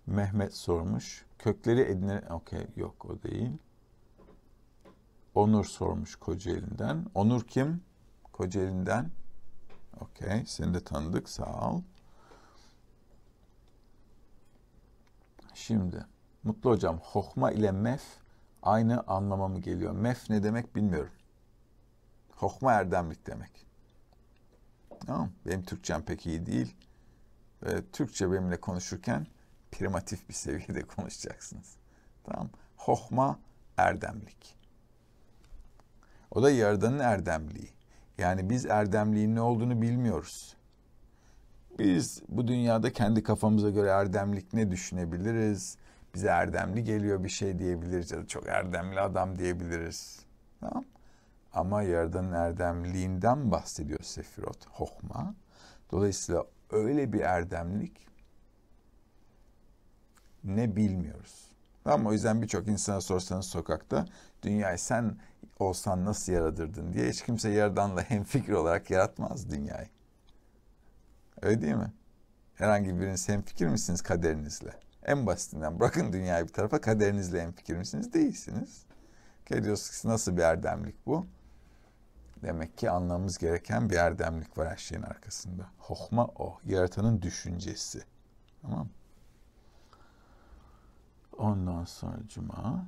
Mehmet sormuş. Kökleri edine... Okey yok o değil. Onur sormuş Kocaeli'nden. Onur kim? Kocaeli'nden. Okey. Seni de tanıdık. Sağ ol. Şimdi. Mutlu hocam. Hokma ile mef aynı anlama mı geliyor? Mef ne demek bilmiyorum. Hokma erdemlik demek. Tamam Benim Türkçem pek iyi değil. Ee, Türkçe benimle konuşurken primatif bir seviyede konuşacaksınız. Tamam Hohma erdemlik. O da yaradanın erdemliği. Yani biz erdemliğin ne olduğunu bilmiyoruz. Biz bu dünyada kendi kafamıza göre erdemlik ne düşünebiliriz? Bize erdemli geliyor bir şey diyebiliriz ya da çok erdemli adam diyebiliriz. Tamam ama yaradanın erdemliğinden bahsediyor Sefirot Hohma. Dolayısıyla öyle bir erdemlik ne bilmiyoruz. Ama o yüzden birçok insana sorsanız sokakta dünyayı sen olsan nasıl yaradırdın diye hiç kimse yaradanla hemfikir olarak yaratmaz dünyayı. Öyle değil mi? Herhangi biriniz hemfikir misiniz kaderinizle? En basitinden bırakın dünyayı bir tarafa kaderinizle hemfikir misiniz? Değilsiniz. Ki diyorsunuz ki nasıl bir erdemlik bu? Demek ki anlamamız gereken bir erdemlik var her şeyin arkasında. Hohma o. Yaratanın düşüncesi. Tamam Ondan sonra cuma.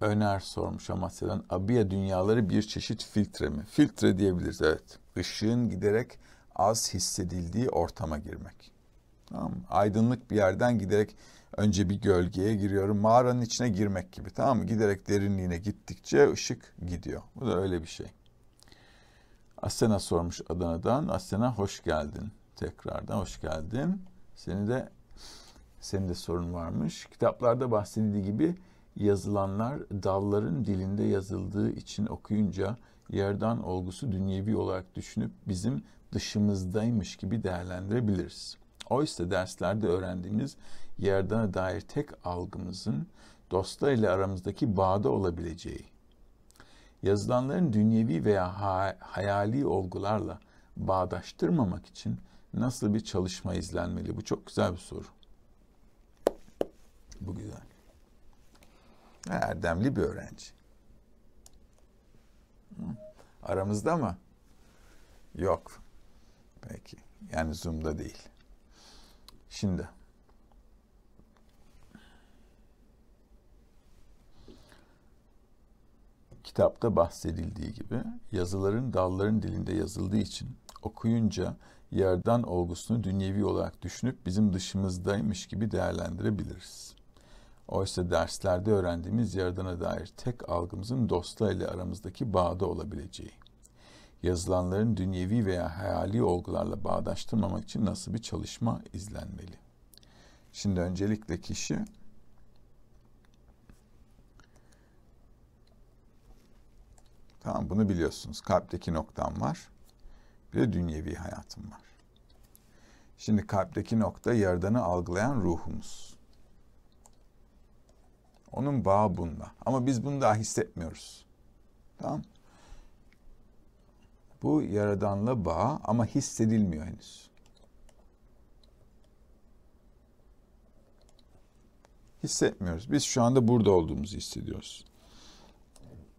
Öner sormuş Amasya'dan. Abiya dünyaları bir çeşit filtre mi? Filtre diyebiliriz evet. Işığın giderek az hissedildiği ortama girmek. Tamam mı? Aydınlık bir yerden giderek Önce bir gölgeye giriyorum. Mağaranın içine girmek gibi tamam mı? Giderek derinliğine gittikçe ışık gidiyor. Bu da öyle bir şey. Asena sormuş Adana'dan. Asena hoş geldin. Tekrardan hoş geldin. Seni de senin de sorun varmış. Kitaplarda bahsedildiği gibi yazılanlar dalların dilinde yazıldığı için okuyunca yerden olgusu dünyevi olarak düşünüp bizim dışımızdaymış gibi değerlendirebiliriz. Oysa derslerde öğrendiğimiz yerdana dair tek algımızın dostlar ile aramızdaki bağda olabileceği, yazılanların dünyevi veya hayali olgularla bağdaştırmamak için nasıl bir çalışma izlenmeli? Bu çok güzel bir soru. Bu güzel. Erdemli bir öğrenci. Aramızda mı? Yok. Peki. Yani Zoom'da değil. Şimdi. Kitapta bahsedildiği gibi yazıların dalların dilinde yazıldığı için okuyunca yerden olgusunu dünyevi olarak düşünüp bizim dışımızdaymış gibi değerlendirebiliriz. Oysa derslerde öğrendiğimiz yerdana dair tek algımızın dostla ile aramızdaki bağda olabileceği yazılanların dünyevi veya hayali olgularla bağdaştırmamak için nasıl bir çalışma izlenmeli? Şimdi öncelikle kişi Tamam bunu biliyorsunuz. Kalpteki noktam var. Bir de dünyevi hayatım var. Şimdi kalpteki nokta yaradanı algılayan ruhumuz. Onun bağı bununla. Ama biz bunu daha hissetmiyoruz. Tamam bu yaradanla bağ ama hissedilmiyor henüz. Hissetmiyoruz. Biz şu anda burada olduğumuzu hissediyoruz.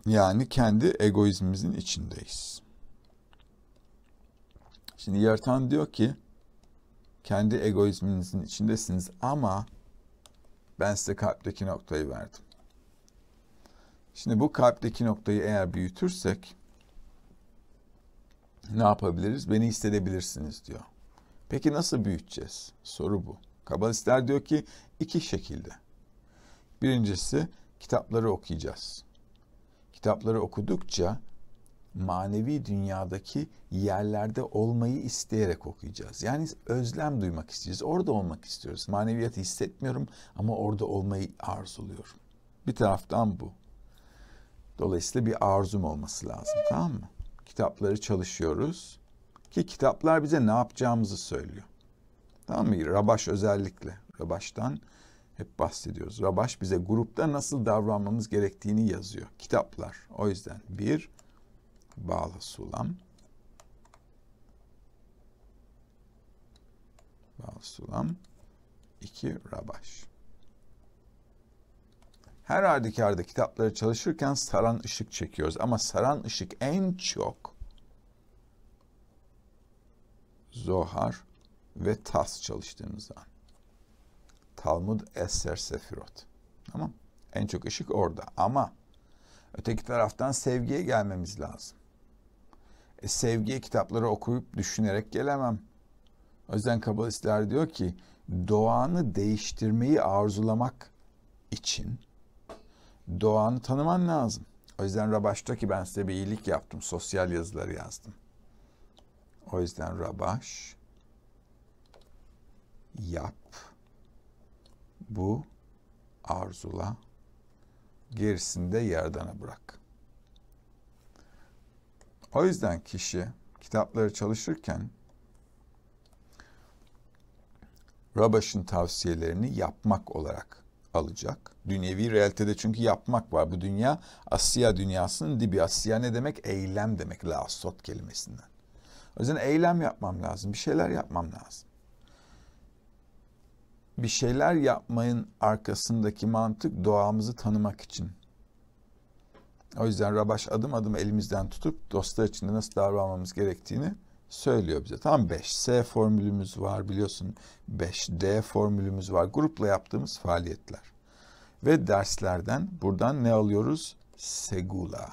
Yani kendi egoizmimizin içindeyiz. Şimdi yaratan diyor ki kendi egoizminizin içindesiniz ama ben size kalpteki noktayı verdim. Şimdi bu kalpteki noktayı eğer büyütürsek ne yapabiliriz? Beni hissedebilirsiniz diyor. Peki nasıl büyüteceğiz? Soru bu. Kabalistler diyor ki iki şekilde. Birincisi kitapları okuyacağız. Kitapları okudukça manevi dünyadaki yerlerde olmayı isteyerek okuyacağız. Yani özlem duymak isteyeceğiz. Orada olmak istiyoruz. Maneviyatı hissetmiyorum ama orada olmayı arzuluyorum. Bir taraftan bu. Dolayısıyla bir arzum olması lazım. Tamam mı? kitapları çalışıyoruz ki kitaplar bize ne yapacağımızı söylüyor. Tamam mı? Rabaş özellikle. Rabaş'tan hep bahsediyoruz. Rabaş bize grupta nasıl davranmamız gerektiğini yazıyor. Kitaplar. O yüzden bir bağla sulam. Bağla sulam. iki rabaş her halükarda kitapları çalışırken saran ışık çekiyoruz. Ama saran ışık en çok Zohar ve Tas çalıştığımız zaman. Talmud Eser Sefirot. Tamam En çok ışık orada ama öteki taraftan sevgiye gelmemiz lazım. E, sevgiye kitapları okuyup düşünerek gelemem. O yüzden kabalistler diyor ki doğanı değiştirmeyi arzulamak için doğanı tanıman lazım. O yüzden Rabaş'ta ki ben size bir iyilik yaptım. Sosyal yazıları yazdım. O yüzden Rabaş yap bu arzula gerisinde yerdana bırak. O yüzden kişi kitapları çalışırken Rabaş'ın tavsiyelerini yapmak olarak alacak. Dünyevi realitede çünkü yapmak var. Bu dünya Asya dünyasının dibi. Asya ne demek? Eylem demek. Laasot kelimesinden. O yüzden eylem yapmam lazım. Bir şeyler yapmam lazım. Bir şeyler yapmayın arkasındaki mantık doğamızı tanımak için. O yüzden Rabaş adım adım elimizden tutup dostlar içinde nasıl davranmamız gerektiğini söylüyor bize. Tam 5S formülümüz var biliyorsun. 5D formülümüz var. Grupla yaptığımız faaliyetler. Ve derslerden buradan ne alıyoruz? Segula.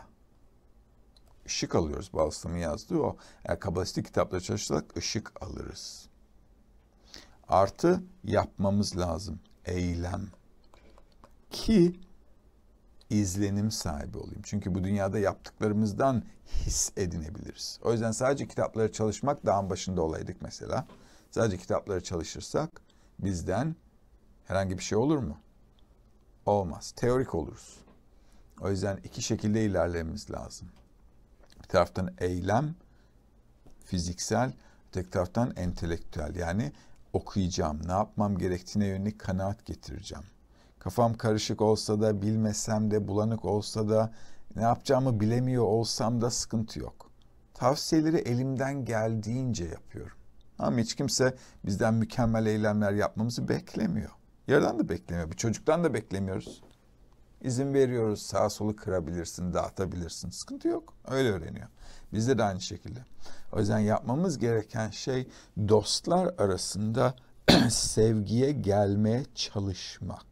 Işık alıyoruz. Balsam'ın yazdığı o. Eğer kabalistik kitapla çalışırsak ışık alırız. Artı yapmamız lazım. Eylem. Ki izlenim sahibi olayım. Çünkü bu dünyada yaptıklarımızdan his edinebiliriz. O yüzden sadece kitapları çalışmak dağın başında olaydık mesela. Sadece kitapları çalışırsak bizden herhangi bir şey olur mu? Olmaz. Teorik oluruz. O yüzden iki şekilde ilerlememiz lazım. Bir taraftan eylem, fiziksel, öteki taraftan entelektüel. Yani okuyacağım, ne yapmam gerektiğine yönelik kanaat getireceğim kafam karışık olsa da bilmesem de bulanık olsa da ne yapacağımı bilemiyor olsam da sıkıntı yok. Tavsiyeleri elimden geldiğince yapıyorum. Ama hiç kimse bizden mükemmel eylemler yapmamızı beklemiyor. Yerden de beklemiyor. Bir çocuktan da beklemiyoruz. İzin veriyoruz. Sağ solu kırabilirsin, dağıtabilirsin. Sıkıntı yok. Öyle öğreniyor. Bizde de aynı şekilde. O yüzden yapmamız gereken şey dostlar arasında sevgiye gelmeye çalışmak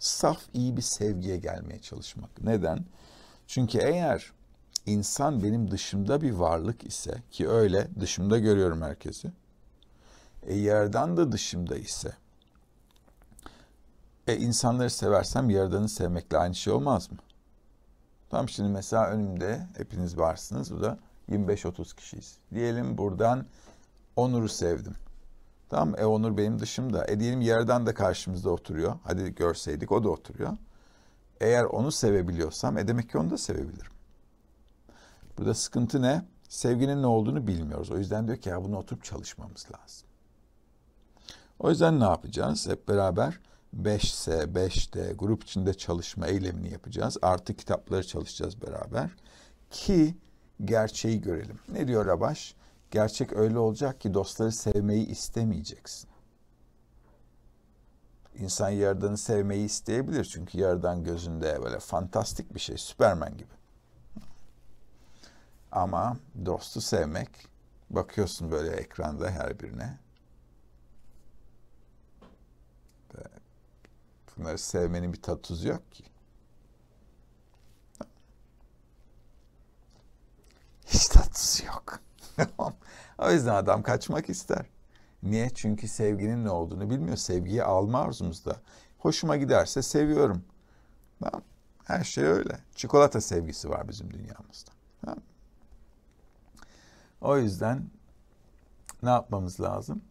saf iyi bir sevgiye gelmeye çalışmak. Neden? Çünkü eğer insan benim dışımda bir varlık ise ki öyle dışımda görüyorum herkesi. E yerden de dışımda ise e insanları seversem yaradanı sevmekle aynı şey olmaz mı? Tam şimdi mesela önümde hepiniz varsınız. Bu da 25-30 kişiyiz. Diyelim buradan Onur'u sevdim. Tamam E Onur benim dışımda. E diyelim yerden de karşımızda oturuyor. Hadi görseydik o da oturuyor. Eğer onu sevebiliyorsam e demek ki onu da sevebilirim. Burada sıkıntı ne? Sevginin ne olduğunu bilmiyoruz. O yüzden diyor ki ya bunu oturup çalışmamız lazım. O yüzden ne yapacağız? Hep beraber 5S, 5D grup içinde çalışma eylemini yapacağız. Artı kitapları çalışacağız beraber. Ki gerçeği görelim. Ne diyor Rabaş? Gerçek öyle olacak ki dostları sevmeyi istemeyeceksin. İnsan yaradanı sevmeyi isteyebilir çünkü yaradan gözünde böyle fantastik bir şey, Süpermen gibi. Ama dostu sevmek, bakıyorsun böyle ekranda her birine. Bunları sevmenin bir tadı tuzu yok ki. Hiç tatlısı yok o yüzden adam kaçmak ister. Niye? Çünkü sevginin ne olduğunu bilmiyor. Sevgiyi alma arzumuzda. Hoşuma giderse seviyorum. Tamam. Her şey öyle. Çikolata sevgisi var bizim dünyamızda. Tamam. O yüzden ne yapmamız lazım?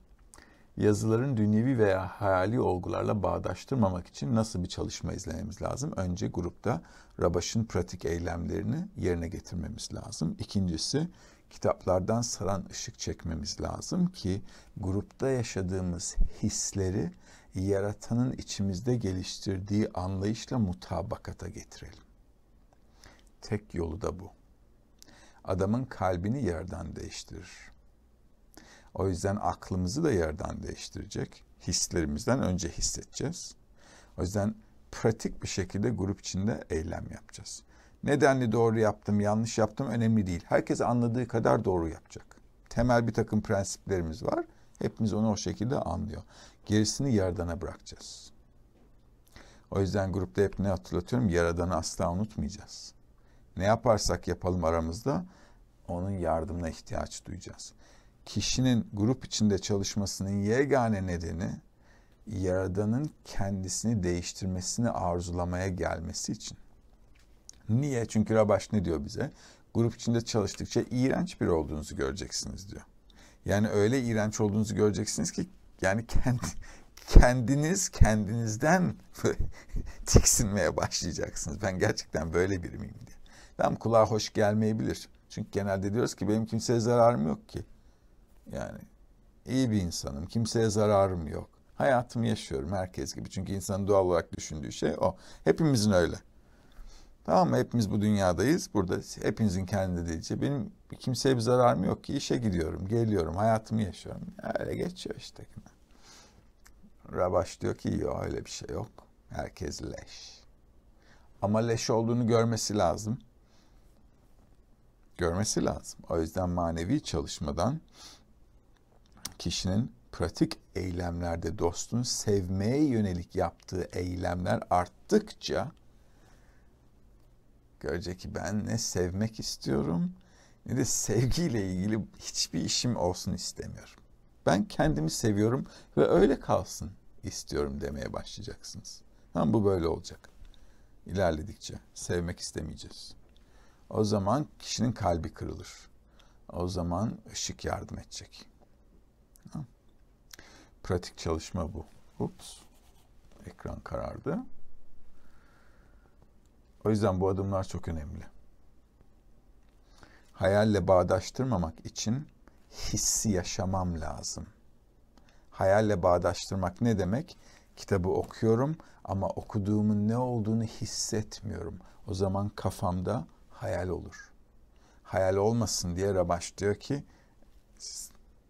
Yazıların dünyevi veya hayali olgularla bağdaştırmamak için nasıl bir çalışma izlememiz lazım? Önce grupta Rabaş'ın pratik eylemlerini yerine getirmemiz lazım. İkincisi kitaplardan saran ışık çekmemiz lazım ki grupta yaşadığımız hisleri yaratanın içimizde geliştirdiği anlayışla mutabakata getirelim. Tek yolu da bu. Adamın kalbini yerden değiştirir. O yüzden aklımızı da yerden değiştirecek. Hislerimizden önce hissedeceğiz. O yüzden pratik bir şekilde grup içinde eylem yapacağız. Nedenli doğru yaptım, yanlış yaptım önemli değil. Herkes anladığı kadar doğru yapacak. Temel bir takım prensiplerimiz var. Hepimiz onu o şekilde anlıyor. Gerisini yaradana bırakacağız. O yüzden grupta hep ne hatırlatıyorum? Yaradanı asla unutmayacağız. Ne yaparsak yapalım aramızda onun yardımına ihtiyaç duyacağız. Kişinin grup içinde çalışmasının yegane nedeni yaradanın kendisini değiştirmesini arzulamaya gelmesi için. Niye? Çünkü Rabaş ne diyor bize? Grup içinde çalıştıkça iğrenç biri olduğunuzu göreceksiniz diyor. Yani öyle iğrenç olduğunuzu göreceksiniz ki yani kendi kendiniz kendinizden tiksinmeye başlayacaksınız. Ben gerçekten böyle biri miyim diye. Tam kulağa hoş gelmeyebilir. Çünkü genelde diyoruz ki benim kimseye zararım yok ki. Yani iyi bir insanım, kimseye zararım yok. Hayatımı yaşıyorum herkes gibi. Çünkü insanın doğal olarak düşündüğü şey o. Hepimizin öyle. Tamam mı? Hepimiz bu dünyadayız. Burada Hepinizin kendi dediği benim kimseye bir zararım yok ki. İşe gidiyorum, geliyorum, hayatımı yaşıyorum. Öyle geçiyor işte. Rabaş diyor ki yok öyle bir şey yok. Herkes leş. Ama leş olduğunu görmesi lazım. Görmesi lazım. O yüzden manevi çalışmadan kişinin pratik eylemlerde dostunu sevmeye yönelik yaptığı eylemler arttıkça Görecek ki ben ne sevmek istiyorum ne de sevgiyle ilgili hiçbir işim olsun istemiyorum. Ben kendimi seviyorum ve öyle kalsın istiyorum demeye başlayacaksınız. Tam bu böyle olacak. İlerledikçe sevmek istemeyeceğiz. O zaman kişinin kalbi kırılır. O zaman ışık yardım edecek. Pratik çalışma bu. Ups. Ekran karardı. O yüzden bu adımlar çok önemli. Hayalle bağdaştırmamak için hissi yaşamam lazım. Hayalle bağdaştırmak ne demek? Kitabı okuyorum ama okuduğumun ne olduğunu hissetmiyorum. O zaman kafamda hayal olur. Hayal olmasın diye Rabaş diyor ki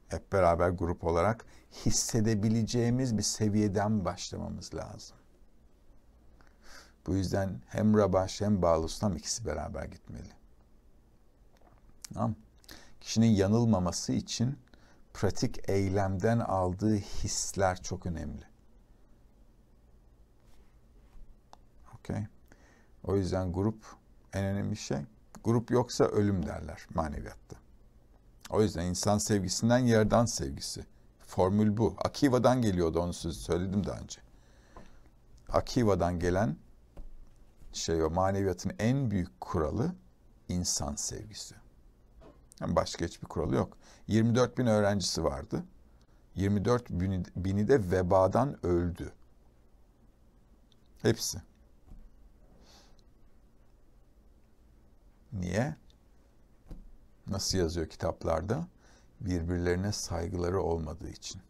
hep beraber grup olarak hissedebileceğimiz bir seviyeden başlamamız lazım. Bu yüzden hem Rabaş hem Bağlustam ikisi beraber gitmeli. Tamam. Kişinin yanılmaması için pratik eylemden aldığı hisler çok önemli. Okay. O yüzden grup en önemli şey. Grup yoksa ölüm derler maneviyatta. O yüzden insan sevgisinden yerden sevgisi. Formül bu. Akiva'dan geliyordu onu size söyledim daha önce. Akiva'dan gelen şey o maneviyatın en büyük kuralı insan sevgisi. Yani başka hiçbir kuralı yok. 24 bin öğrencisi vardı. 24 bini, bini de vebadan öldü. Hepsi. Niye? Nasıl yazıyor kitaplarda? Birbirlerine saygıları olmadığı için.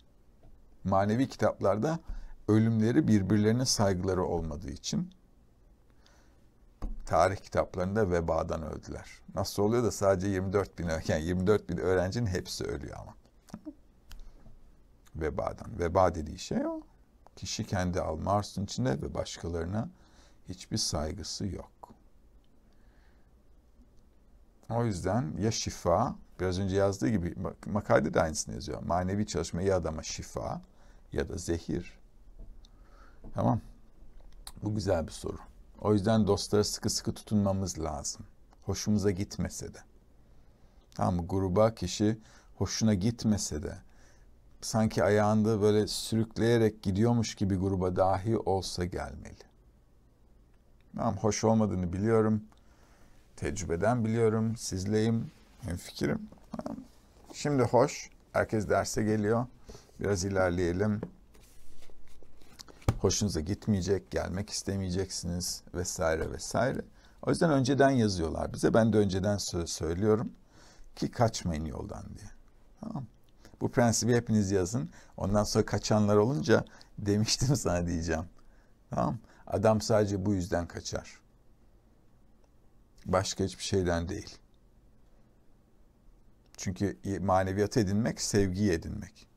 Manevi kitaplarda ölümleri birbirlerine saygıları olmadığı için tarih kitaplarında vebadan öldüler. Nasıl oluyor da sadece 24 bin, yani 24 bin öğrencinin hepsi ölüyor ama. Vebadan. Veba dediği şey o. Kişi kendi almarsın içinde ve başkalarına hiçbir saygısı yok. O yüzden ya şifa, biraz önce yazdığı gibi makalede de aynısını yazıyor. Manevi çalışma ya adama şifa ya da zehir. Tamam. Bu güzel bir soru. O yüzden dostlara sıkı sıkı tutunmamız lazım. Hoşumuza gitmese de. Tamam mı? Gruba kişi hoşuna gitmese de sanki ayağında böyle sürükleyerek gidiyormuş gibi gruba dahi olsa gelmeli. Tamam hoş olmadığını biliyorum. Tecrübeden biliyorum. Sizleyim. Hem fikrim. Tamam. Şimdi hoş. Herkes derse geliyor. Biraz ilerleyelim hoşunuza gitmeyecek, gelmek istemeyeceksiniz vesaire vesaire. O yüzden önceden yazıyorlar bize. Ben de önceden söylüyorum ki kaçmayın yoldan diye. Tamam. Bu prensibi hepiniz yazın. Ondan sonra kaçanlar olunca demiştim sana diyeceğim. Tamam. Adam sadece bu yüzden kaçar. Başka hiçbir şeyden değil. Çünkü maneviyat edinmek sevgiyi edinmek.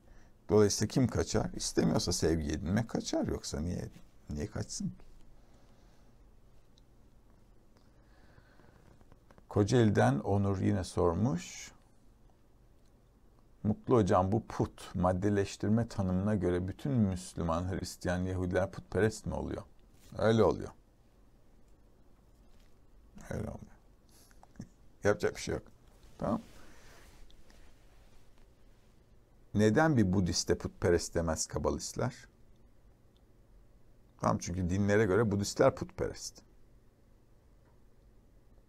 Dolayısıyla kim kaçar? İstemiyorsa sevgi edinme kaçar. Yoksa niye niye kaçsın ki? Kocaeli'den Onur yine sormuş. Mutlu hocam bu put maddeleştirme tanımına göre bütün Müslüman, Hristiyan, Yahudiler putperest mi oluyor? Öyle oluyor. Öyle oluyor. Yapacak bir şey yok. Tamam neden bir Budiste putperest demez kabalistler? Tamam çünkü dinlere göre Budistler putperest.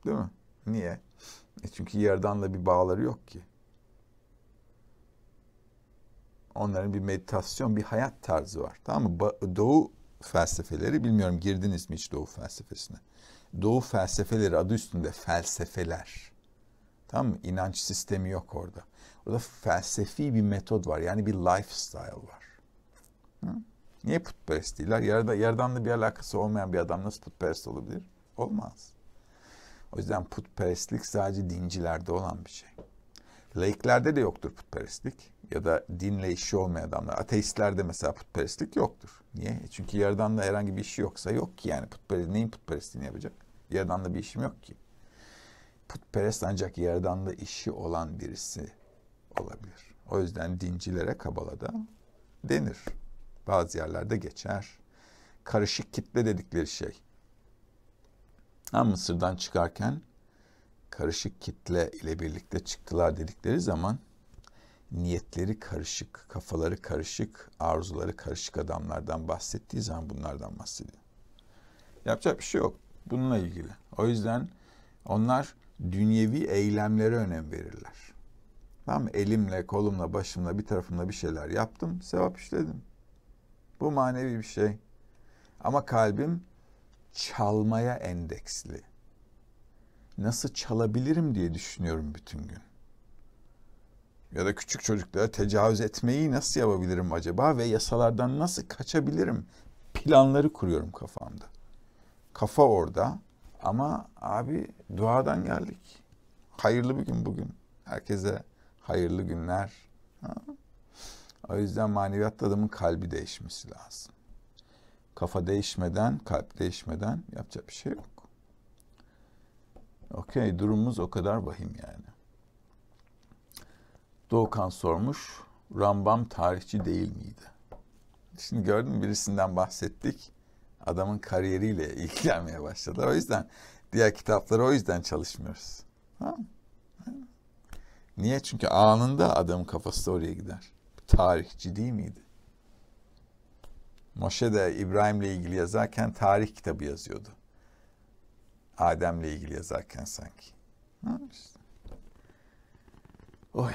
Değil mi? Niye? E çünkü yerdanla bir bağları yok ki. Onların bir meditasyon, bir hayat tarzı var. Tamam mı? Ba- doğu felsefeleri, bilmiyorum girdiniz mi hiç doğu felsefesine? Doğu felsefeleri adı üstünde felsefeler. Tamam mı? İnanç sistemi yok orada. Burada felsefi bir metod var. Yani bir lifestyle var. Hı? Niye putperest değiller? Yerden, yerdanla bir alakası olmayan bir adam nasıl putperest olabilir? Olmaz. O yüzden putperestlik sadece dincilerde olan bir şey. Laiklerde de yoktur putperestlik ya da dinle işi olmayan adamlar. Ateistlerde mesela putperestlik yoktur. Niye? E çünkü yerdanla herhangi bir işi yoksa yok ki yani putperest neyin putperestliğini yapacak? Yerdanla bir işim yok ki. Putperest ancak yerdanla işi olan birisi olabilir. O yüzden dincilere kabalada denir. Bazı yerlerde geçer. Karışık kitle dedikleri şey. Ha Mısır'dan çıkarken karışık kitle ile birlikte çıktılar dedikleri zaman niyetleri karışık, kafaları karışık, arzuları karışık adamlardan bahsettiği zaman bunlardan bahsediyor. Yapacak bir şey yok bununla ilgili. O yüzden onlar dünyevi eylemlere önem verirler. Tamam Elimle, kolumla, başımla, bir tarafımla bir şeyler yaptım. Sevap işledim. Bu manevi bir şey. Ama kalbim çalmaya endeksli. Nasıl çalabilirim diye düşünüyorum bütün gün. Ya da küçük çocuklara tecavüz etmeyi nasıl yapabilirim acaba ve yasalardan nasıl kaçabilirim? Planları kuruyorum kafamda. Kafa orada ama abi duadan geldik. Hayırlı bir gün bugün. Herkese hayırlı günler. Ha? O yüzden maneviyat adamın kalbi değişmesi lazım. Kafa değişmeden, kalp değişmeden yapacak bir şey yok. Okey, durumumuz o kadar vahim yani. Doğukan sormuş, Rambam tarihçi değil miydi? Şimdi gördün birisinden bahsettik. Adamın kariyeriyle ilgilenmeye başladı. O yüzden diğer kitapları o yüzden çalışmıyoruz. Ha? Niye? Çünkü anında adamın kafası oraya gider. Tarihçi değil miydi? Moşe de İbrahim'le ilgili yazarken tarih kitabı yazıyordu. Adem'le ilgili yazarken sanki. Ha işte. Oy.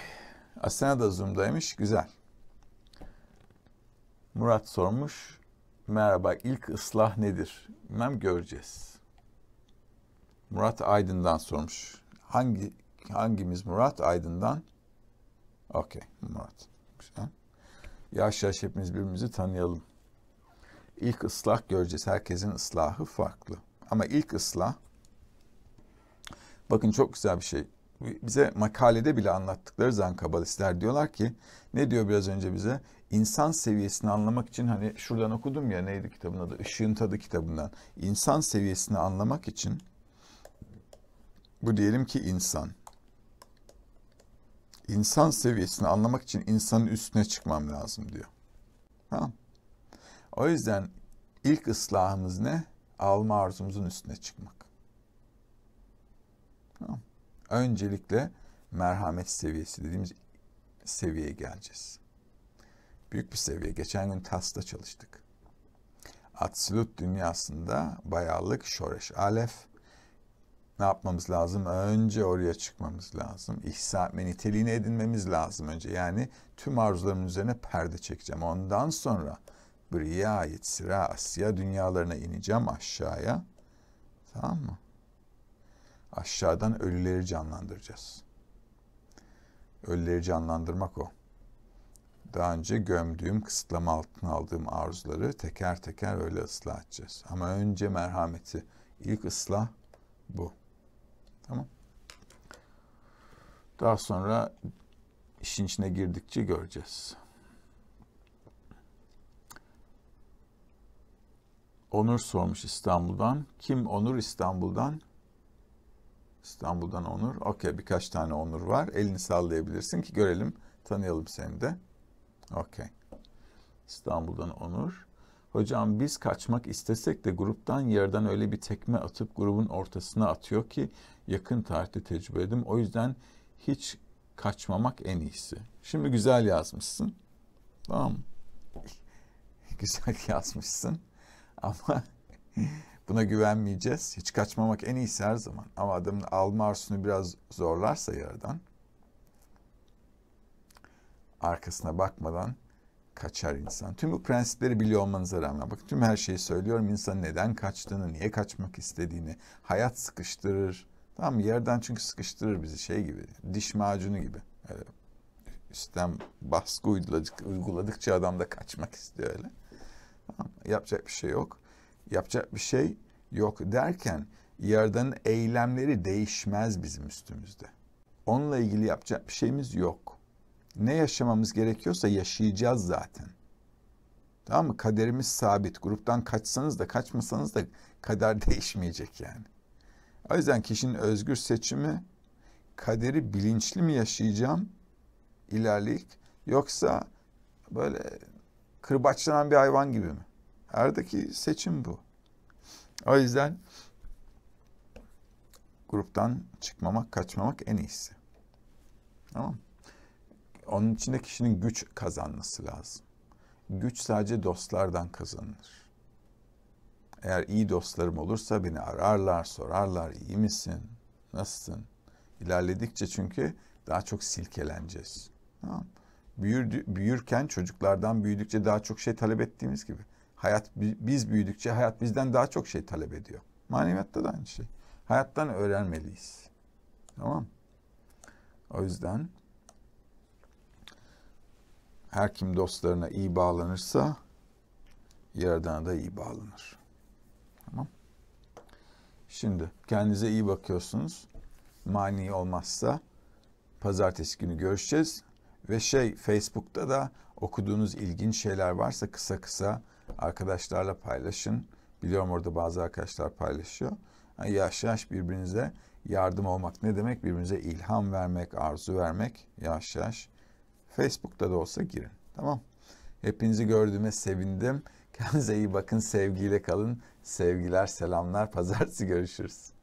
Asena da Zoom'daymış. Güzel. Murat sormuş. Merhaba ilk ıslah nedir? Bilmem göreceğiz. Murat Aydın'dan sormuş. Hangi Hangimiz Murat? Aydın'dan. Okey Murat. Güzel. Yaş yaş hepimiz birbirimizi tanıyalım. İlk ıslah göreceğiz. Herkesin ıslahı farklı. Ama ilk ıslah bakın çok güzel bir şey. Bize makalede bile anlattıkları zaman kabalistler diyorlar ki ne diyor biraz önce bize? İnsan seviyesini anlamak için hani şuradan okudum ya neydi kitabın adı? Işığın Tadı kitabından. İnsan seviyesini anlamak için bu diyelim ki insan insan seviyesini anlamak için insanın üstüne çıkmam lazım diyor. Tamam. O yüzden ilk ıslahımız ne? Alma arzumuzun üstüne çıkmak. Tamam. Öncelikle merhamet seviyesi dediğimiz seviyeye geleceğiz. Büyük bir seviye. Geçen gün TAS'ta çalıştık. Absolut dünyasında bayağılık, şoreş, alef, ne yapmamız lazım? Önce oraya çıkmamız lazım. İhsan etme niteliğini edinmemiz lazım önce. Yani tüm arzularımın üzerine perde çekeceğim. Ondan sonra Briya, Yitsira, Asya dünyalarına ineceğim aşağıya. Tamam mı? Aşağıdan ölüleri canlandıracağız. Ölüleri canlandırmak o. Daha önce gömdüğüm, kısıtlama altına aldığım arzuları teker teker öyle ıslah edeceğiz. Ama önce merhameti, ilk ıslah bu. Tamam. Daha sonra işin içine girdikçe göreceğiz. Onur sormuş İstanbul'dan. Kim Onur İstanbul'dan? İstanbul'dan Onur. Okey birkaç tane Onur var. Elini sallayabilirsin ki görelim, tanıyalım seni de. Okey. İstanbul'dan Onur. Hocam biz kaçmak istesek de gruptan yerden öyle bir tekme atıp grubun ortasına atıyor ki yakın tarihte tecrübe edim. O yüzden hiç kaçmamak en iyisi. Şimdi güzel yazmışsın. Tamam güzel yazmışsın. Ama buna güvenmeyeceğiz. Hiç kaçmamak en iyisi her zaman. Ama adamın alma arzusunu biraz zorlarsa yerden arkasına bakmadan kaçar insan. Tüm bu prensipleri biliyor olmanıza rağmen bak tüm her şeyi söylüyorum. İnsan neden kaçtığını, niye kaçmak istediğini, hayat sıkıştırır. Tamam mı? Yerden çünkü sıkıştırır bizi şey gibi, diş macunu gibi. Öyle üstten baskı uyguladık, uyguladıkça adam da kaçmak istiyor öyle. Tamam Yapacak bir şey yok. Yapacak bir şey yok derken yerden eylemleri değişmez bizim üstümüzde. Onunla ilgili yapacak bir şeyimiz yok. Ne yaşamamız gerekiyorsa yaşayacağız zaten. Tamam mı? Kaderimiz sabit. Gruptan kaçsanız da kaçmasanız da kader değişmeyecek yani. O yüzden kişinin özgür seçimi kaderi bilinçli mi yaşayacağım ilerleyip yoksa böyle kırbaçlanan bir hayvan gibi mi? Herdeki seçim bu. O yüzden gruptan çıkmamak, kaçmamak en iyisi. Tamam mı? Onun için de kişinin güç kazanması lazım. Güç sadece dostlardan kazanılır. Eğer iyi dostlarım olursa beni ararlar, sorarlar, iyi misin, nasılsın? İlerledikçe çünkü daha çok silkeleneceğiz. Tamam. Büyür, büyürken çocuklardan büyüdükçe daha çok şey talep ettiğimiz gibi. Hayat biz büyüdükçe hayat bizden daha çok şey talep ediyor. Maneviyatta da aynı şey. Hayattan öğrenmeliyiz. Tamam. O yüzden her kim dostlarına iyi bağlanırsa Yaradan'a da iyi bağlanır. Tamam. Şimdi kendinize iyi bakıyorsunuz. Mani olmazsa pazartesi günü görüşeceğiz. Ve şey Facebook'ta da okuduğunuz ilginç şeyler varsa kısa kısa arkadaşlarla paylaşın. Biliyorum orada bazı arkadaşlar paylaşıyor. Yani yaş yaş birbirinize yardım olmak ne demek? Birbirinize ilham vermek, arzu vermek yaş yaş Facebook'ta da olsa girin. Tamam. Hepinizi gördüğüme sevindim. Kendinize iyi bakın. Sevgiyle kalın. Sevgiler, selamlar. Pazartesi görüşürüz.